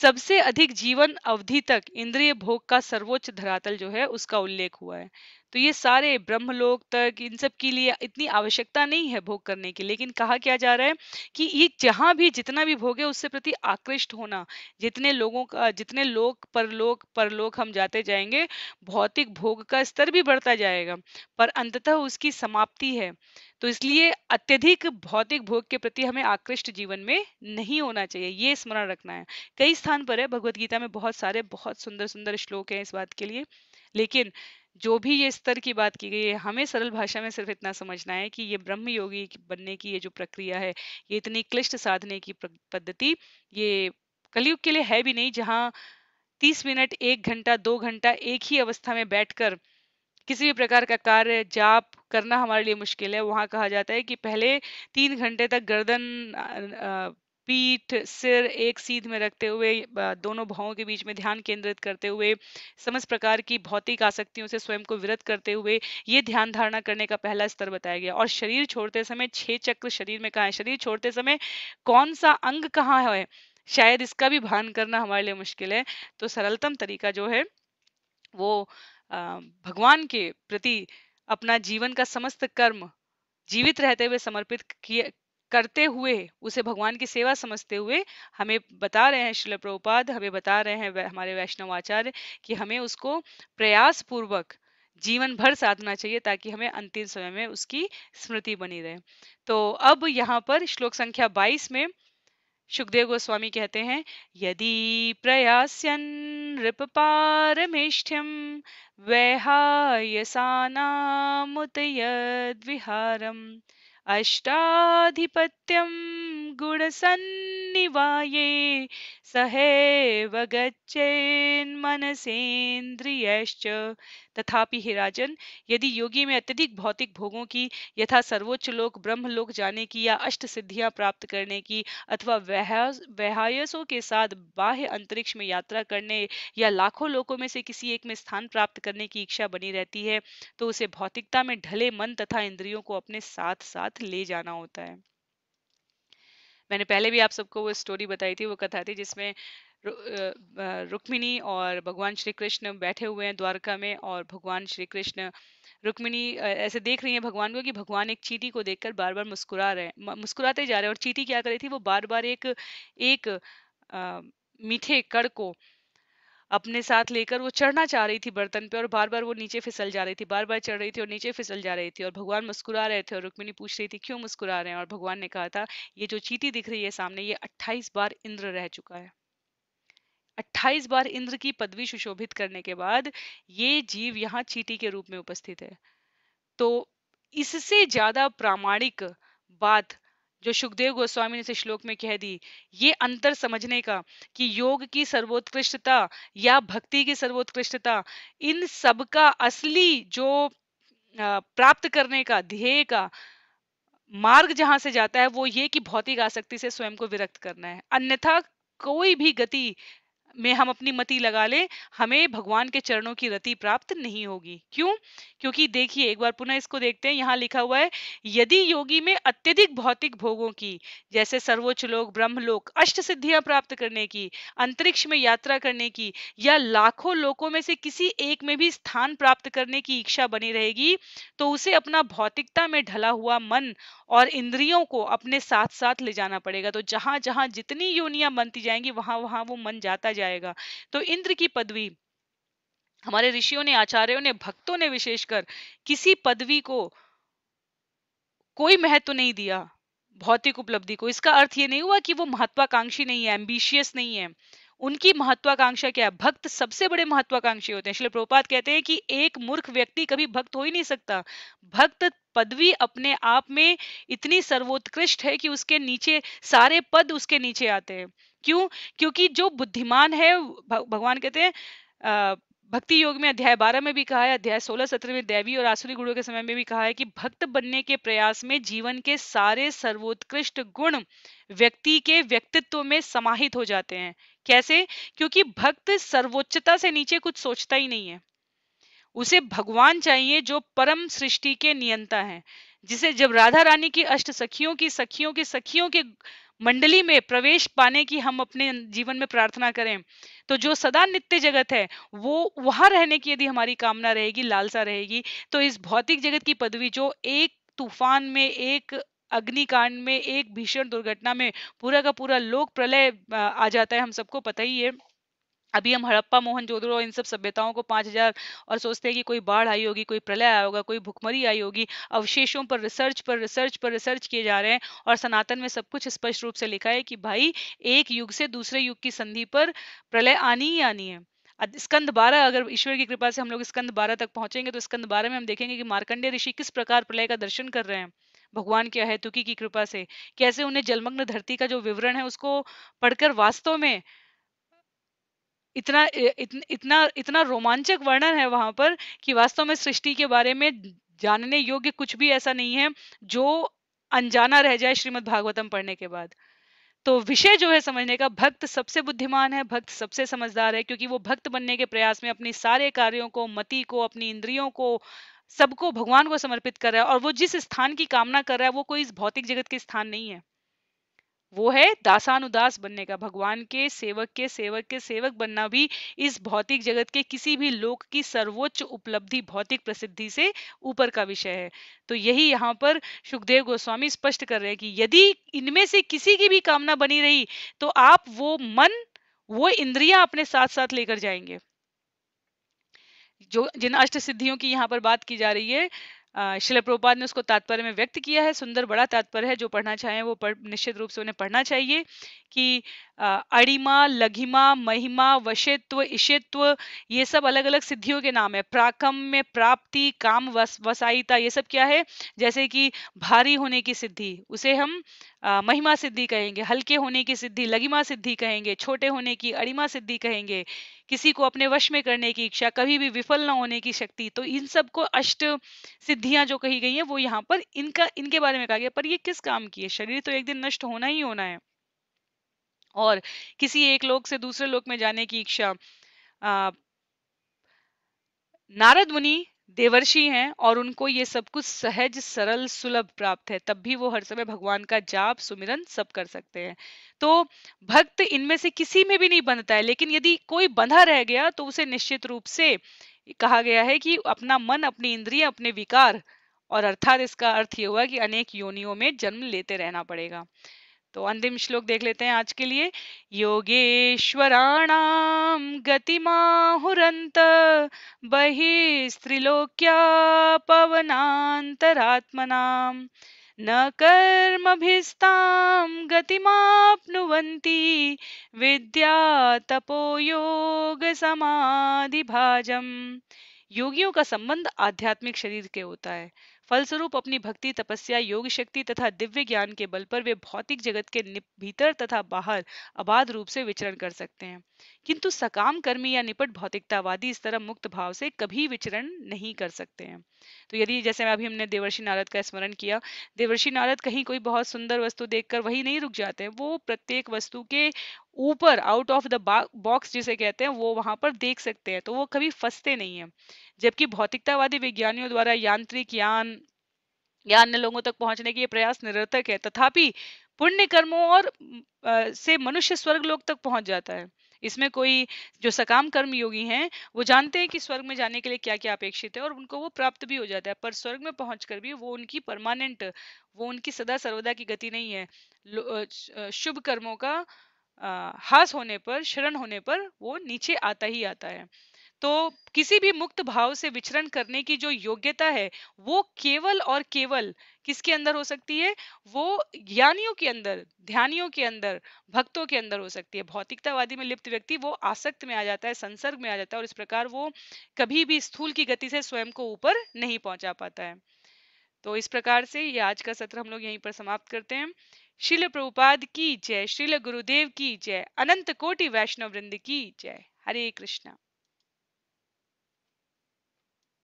सबसे अधिक जीवन अवधि तक इंद्रिय भोग का सर्वोच्च धरातल जो है उसका उल्लेख हुआ है तो ये सारे ब्रह्मलोक तक इन सब के लिए इतनी आवश्यकता नहीं है भोग करने की लेकिन कहा क्या जा रहा है कि ये जहाँ भी जितना भी भोग है उससे प्रति आकृष्ट होना जितने लोगों का जितने लोक परलोक परलोक हम जाते जाएंगे भौतिक भोग का स्तर भी बढ़ता जाएगा पर अंततः उसकी समाप्ति है तो इसलिए अत्यधिक भौतिक भोग के प्रति हमें आकृष्ट जीवन में नहीं होना चाहिए ये स्मरण रखना है कई स्थान पर है भगवत गीता में बहुत सारे बहुत सुंदर सुंदर श्लोक हैं इस बात के लिए लेकिन जो भी ये स्तर की बात की गई है हमें सरल भाषा में सिर्फ इतना समझना है कि ये ब्रह्म योगी बनने की ये जो प्रक्रिया है ये इतनी क्लिष्ट साधने की पद्धति ये कलयुग के लिए है भी नहीं जहाँ तीस मिनट एक घंटा दो घंटा एक ही अवस्था में बैठकर किसी भी प्रकार का कार्य जाप करना हमारे लिए मुश्किल है वहाँ कहा जाता है कि पहले तीन घंटे तक गर्दन पीठ सिर एक सीध में रखते हुए दोनों भावों के बीच में ध्यान केंद्रित करते हुए समस्त प्रकार की भौतिक आसक्तियों से स्वयं को विरत करते हुए ये ध्यान धारणा करने का पहला स्तर बताया गया और शरीर छोड़ते समय छह चक्र शरीर में कहा है शरीर छोड़ते समय कौन सा अंग कहाँ है शायद इसका भी भान करना हमारे लिए मुश्किल है तो सरलतम तरीका जो है वो भगवान के प्रति अपना जीवन का समस्त कर्म जीवित रहते हुए समर्पित करते हुए उसे भगवान की सेवा समझते हुए हमें बता रहे हैं शिल प्रभुपाद हमें बता रहे हैं हमारे वैष्णव आचार्य कि हमें उसको प्रयास पूर्वक जीवन भर साधना चाहिए ताकि हमें अंतिम समय में उसकी स्मृति बनी रहे तो अब यहाँ पर श्लोक संख्या 22 में सुखदेव गोस्वामी कहते हैं यदि प्रयास्यन रिप पारमेष्ठ्यम वैहायसानामुत यद्विहारम विहारम अष्टाधिपत्यं गुणसन्निवाये सहैव गच्छेन्मनसेन्द्रियश्च तथापि हे राजन यदि योगी में अत्यधिक भौतिक भोगों की यथा सर्वोच्च लोक ब्रह्म लोक जाने की या अष्ट सिद्धियां प्राप्त करने की अथवा वहायसों के साथ बाह्य अंतरिक्ष में यात्रा करने या लाखों लोकों में से किसी एक में स्थान प्राप्त करने की इच्छा बनी रहती है तो उसे भौतिकता में ढले मन तथा इंद्रियों को अपने साथ साथ साथ ले जाना होता है मैंने पहले भी आप सबको वो स्टोरी बताई थी वो कथा थी जिसमें रुक्मिणी और भगवान श्री कृष्ण बैठे हुए हैं द्वारका में और भगवान श्री कृष्ण रुक्मिणी ऐसे देख रही हैं भगवान को कि भगवान एक चीटी को देखकर बार बार मुस्कुरा रहे हैं मुस्कुराते जा रहे हैं और चीटी क्या कर रही थी वो बार बार एक एक आ, मीठे कड़ को अपने साथ लेकर वो चढ़ना चाह रही थी बर्तन पे और बार बार वो नीचे फिसल जा रही थी बार बार चढ़ रही थी और नीचे फिसल जा रही थी और भगवान मुस्कुरा रहे थे और रुक्मिनी पूछ रही थी क्यों मुस्कुरा रहे हैं और भगवान ने कहा था ये जो चीटी दिख रही है सामने ये अट्ठाईस बार इंद्र रह चुका है अट्ठाईस बार इंद्र की पदवी सुशोभित करने के बाद ये जीव यहाँ चीटी के रूप में उपस्थित है तो इससे ज्यादा प्रामाणिक बात जो सुखदेव गोस्वामी ने इस श्लोक में कह दी ये अंतर समझने का कि योग की सर्वोत्कृष्टता या भक्ति की सर्वोत्कृष्टता इन सब का असली जो प्राप्त करने का ध्येय का मार्ग जहां से जाता है वो ये कि भौतिक आसक्ति से स्वयं को विरक्त करना है अन्यथा कोई भी गति में हम अपनी मति लगा ले हमें भगवान के चरणों की रति प्राप्त नहीं होगी क्यों क्योंकि देखिए एक बार पुनः इसको देखते हैं यहाँ लिखा हुआ है यदि योगी में अत्यधिक भौतिक भोगों की जैसे सर्वोच्च लोक ब्रह्मलोक अष्ट सिद्धियां प्राप्त करने की अंतरिक्ष में यात्रा करने की या लाखों लोकों में से किसी एक में भी स्थान प्राप्त करने की इच्छा बनी रहेगी तो उसे अपना भौतिकता में ढला हुआ मन और इंद्रियों को अपने साथ साथ ले जाना पड़ेगा तो जहां जहां जितनी योनियां बनती जाएंगी वहां वहां वो मन जाता जाएगा तो इंद्र की पदवी हमारे ऋषियों ने आचार्यों ने भक्तों ने विशेषकर किसी पदवी को कोई महत्व तो नहीं दिया भौतिक उपलब्धि को इसका अर्थ ये नहीं हुआ कि वो महत्वाकांक्षी नहीं है एम्बिशियस नहीं है उनकी महत्वाकांक्षा क्या है भक्त सबसे बड़े महत्वाकांक्षी होते हैं श्री प्रोपात कहते हैं कि एक मूर्ख व्यक्ति कभी भक्त हो ही नहीं सकता भक्त पदवी अपने आप में इतनी सर्वोत्कृष्ट है कि उसके नीचे सारे पद उसके नीचे आते हैं क्यों क्योंकि जो बुद्धिमान है भगवान कहते हैं भक्ति योग में अध्याय बारह में भी कहा है अध्याय सोलह सत्र में दैवी और आसुरी गुणों के समय में भी कहा है कि भक्त बनने के प्रयास में जीवन के सारे सर्वोत्कृष्ट गुण व्यक्ति के व्यक्तित्व में समाहित हो जाते हैं कैसे क्योंकि भक्त सर्वोच्चता से नीचे कुछ सोचता ही नहीं है उसे भगवान चाहिए जो परम सृष्टि के नियंता हैं जिसे जब राधा रानी की अष्ट सखियों की सखियों की सखियों के मंडली में प्रवेश पाने की हम अपने जीवन में प्रार्थना करें तो जो सदा नित्य जगत है वो वहां रहने की यदि हमारी कामना रहेगी लालसा रहेगी तो इस भौतिक जगत की पदवी जो एक तूफान में एक अग्निकांड में एक भीषण दुर्घटना में पूरा का पूरा लोक प्रलय आ जाता है हम सबको पता ही है अभी हम हड़प्पा मोहन जोधड़ो इन सब सभ्यताओं को 5000 और सोचते हैं कि कोई बाढ़ आई होगी कोई प्रलय आया होगा कोई भुखमरी आई होगी अवशेषों पर रिसर्च पर रिसर्च पर रिसर्च किए जा रहे हैं और सनातन में सब कुछ स्पष्ट रूप से लिखा है कि भाई एक युग से दूसरे युग की संधि पर प्रलय आनी ही आनी है स्कंद बारह अगर ईश्वर की कृपा से हम लोग स्कंद बारह तक पहुंचेंगे तो स्कंद बारह में हम देखेंगे कि मार्कंडे ऋषि किस प्रकार प्रलय का दर्शन कर रहे हैं भगवान के अहेतुकी की कृपा से कैसे उन्हें जलमग्न धरती का जो विवरण है उसको पढ़कर वास्तव में इतना इतना इतना रोमांचक वर्णन है वहां पर कि वास्तव में सृष्टि के बारे में जानने योग्य कुछ भी ऐसा नहीं है जो अनजाना रह जाए श्रीमद् भागवतम पढ़ने के बाद तो विषय जो है समझने का भक्त सबसे बुद्धिमान है भक्त सबसे समझदार है क्योंकि वो भक्त बनने के प्रयास में अपने सारे कार्यों को मति को अपनी इंद्रियों को सबको भगवान को समर्पित कर रहा है और वो जिस स्थान की कामना कर रहा है वो कोई इस भौतिक जगत के स्थान नहीं है वो है दासानुदास बनने का भगवान के सेवक के सेवक के सेवक बनना भी इस भौतिक जगत के किसी भी लोक की सर्वोच्च उपलब्धि भौतिक प्रसिद्धि से ऊपर का विषय है तो यही यहाँ पर सुखदेव गोस्वामी स्पष्ट कर रहे हैं कि यदि इनमें से किसी की भी कामना बनी रही तो आप वो मन वो इंद्रिया अपने साथ साथ लेकर जाएंगे जो जिन अष्ट सिद्धियों की यहाँ पर बात की जा रही है शिल प्रभुपाद ने उसको तात्पर्य में व्यक्त किया है सुंदर बड़ा तात्पर्य है जो पढ़ना चाहें वो पढ़ निश्चित रूप से उन्हें पढ़ना चाहिए कि अड़िमा लघिमा महिमा वशेत्व इशेत्व ये सब अलग अलग सिद्धियों के नाम है प्राकम में प्राप्ति काम वस, वसाईता ये सब क्या है जैसे कि भारी होने की सिद्धि उसे हम आ, महिमा सिद्धि कहेंगे हल्के होने की सिद्धि लघिमा सिद्धि कहेंगे छोटे होने की अड़िमा सिद्धि कहेंगे किसी को अपने वश में करने की इच्छा कभी भी विफल न होने की शक्ति तो इन सबको अष्ट सिद्धियां जो कही गई हैं वो यहाँ पर इनका इनके बारे में कहा गया पर ये किस काम की है शरीर तो एक दिन नष्ट होना ही होना है और किसी एक लोक से दूसरे लोक में जाने की इच्छा नारद मुनि देवर्षि हैं और उनको ये सब कुछ सहज सरल सुलभ प्राप्त है तब भी वो हर समय भगवान का जाप सुमिरन सब कर सकते हैं तो भक्त इनमें से किसी में भी नहीं बंधता है लेकिन यदि कोई बंधा रह गया तो उसे निश्चित रूप से कहा गया है कि अपना मन अपनी इंद्रिय अपने विकार और अर्थात इसका अर्थ ये हुआ कि अनेक योनियों में जन्म लेते रहना पड़ेगा तो अंतिम श्लोक देख लेते हैं आज के लिए योगेश्वराणाम गतिमाहुरंत बहिस्त्रिलोक्या पवनांतरात्मनाम न भिस्ताम गतिमाप्नुवन्ति विद्या तपो योग भाजम योगियों का संबंध आध्यात्मिक शरीर के होता है फलस्वरूप अपनी भक्ति तपस्या योग शक्ति तथा दिव्य ज्ञान के बल पर वे भौतिक जगत के भीतर तथा बाहर अबाध रूप से विचरण कर सकते हैं किंतु सकाम कर्मी या निपट भौतिकतावादी इस तरह मुक्त भाव से कभी विचरण नहीं कर सकते हैं तो यदि जैसे अभी हमने देवर्षि नारद का स्मरण किया देवर्षि नारद कहीं कोई बहुत सुंदर वस्तु देखकर वही नहीं रुक जाते हैं वो प्रत्येक वस्तु के ऊपर आउट ऑफ द बॉक्स जिसे कहते हैं वो वहां पर देख सकते हैं तो वो कभी फंसते नहीं है जबकि भौतिकतावादी विज्ञानियों द्वारा यांत्रिक यान या अन्य लोगों तक पहुंचने के ये प्रयास निरर्थक है तथापि पुण्य कर्मों और आ, से मनुष्य स्वर्ग लोक तक पहुंच जाता है इसमें कोई जो सकाम कर्म योगी हैं वो जानते हैं कि स्वर्ग में जाने के लिए क्या क्या अपेक्षित है और उनको वो प्राप्त भी हो जाता है पर स्वर्ग में पहुंचकर भी वो उनकी परमानेंट वो उनकी सदा सर्वदा की गति नहीं है शुभ कर्मों का हास होने पर शरण होने पर वो नीचे आता ही आता है तो किसी भी मुक्त भाव से विचरण करने की जो योग्यता है वो केवल और केवल किसके अंदर हो सकती है वो ज्ञानियों के अंदर ध्यानियों के अंदर भक्तों के अंदर हो सकती है भौतिकतावादी में लिप्त व्यक्ति वो आसक्त में आ जाता है संसर्ग में आ जाता है और इस प्रकार वो कभी भी स्थूल की गति से स्वयं को ऊपर नहीं पहुंचा पाता है तो इस प्रकार से ये आज का सत्र हम लोग यहीं पर समाप्त करते हैं शिल प्रभुपाद की जय श्रील गुरुदेव की जय अनंत कोटि वैष्णव वृंद की जय हरे कृष्णा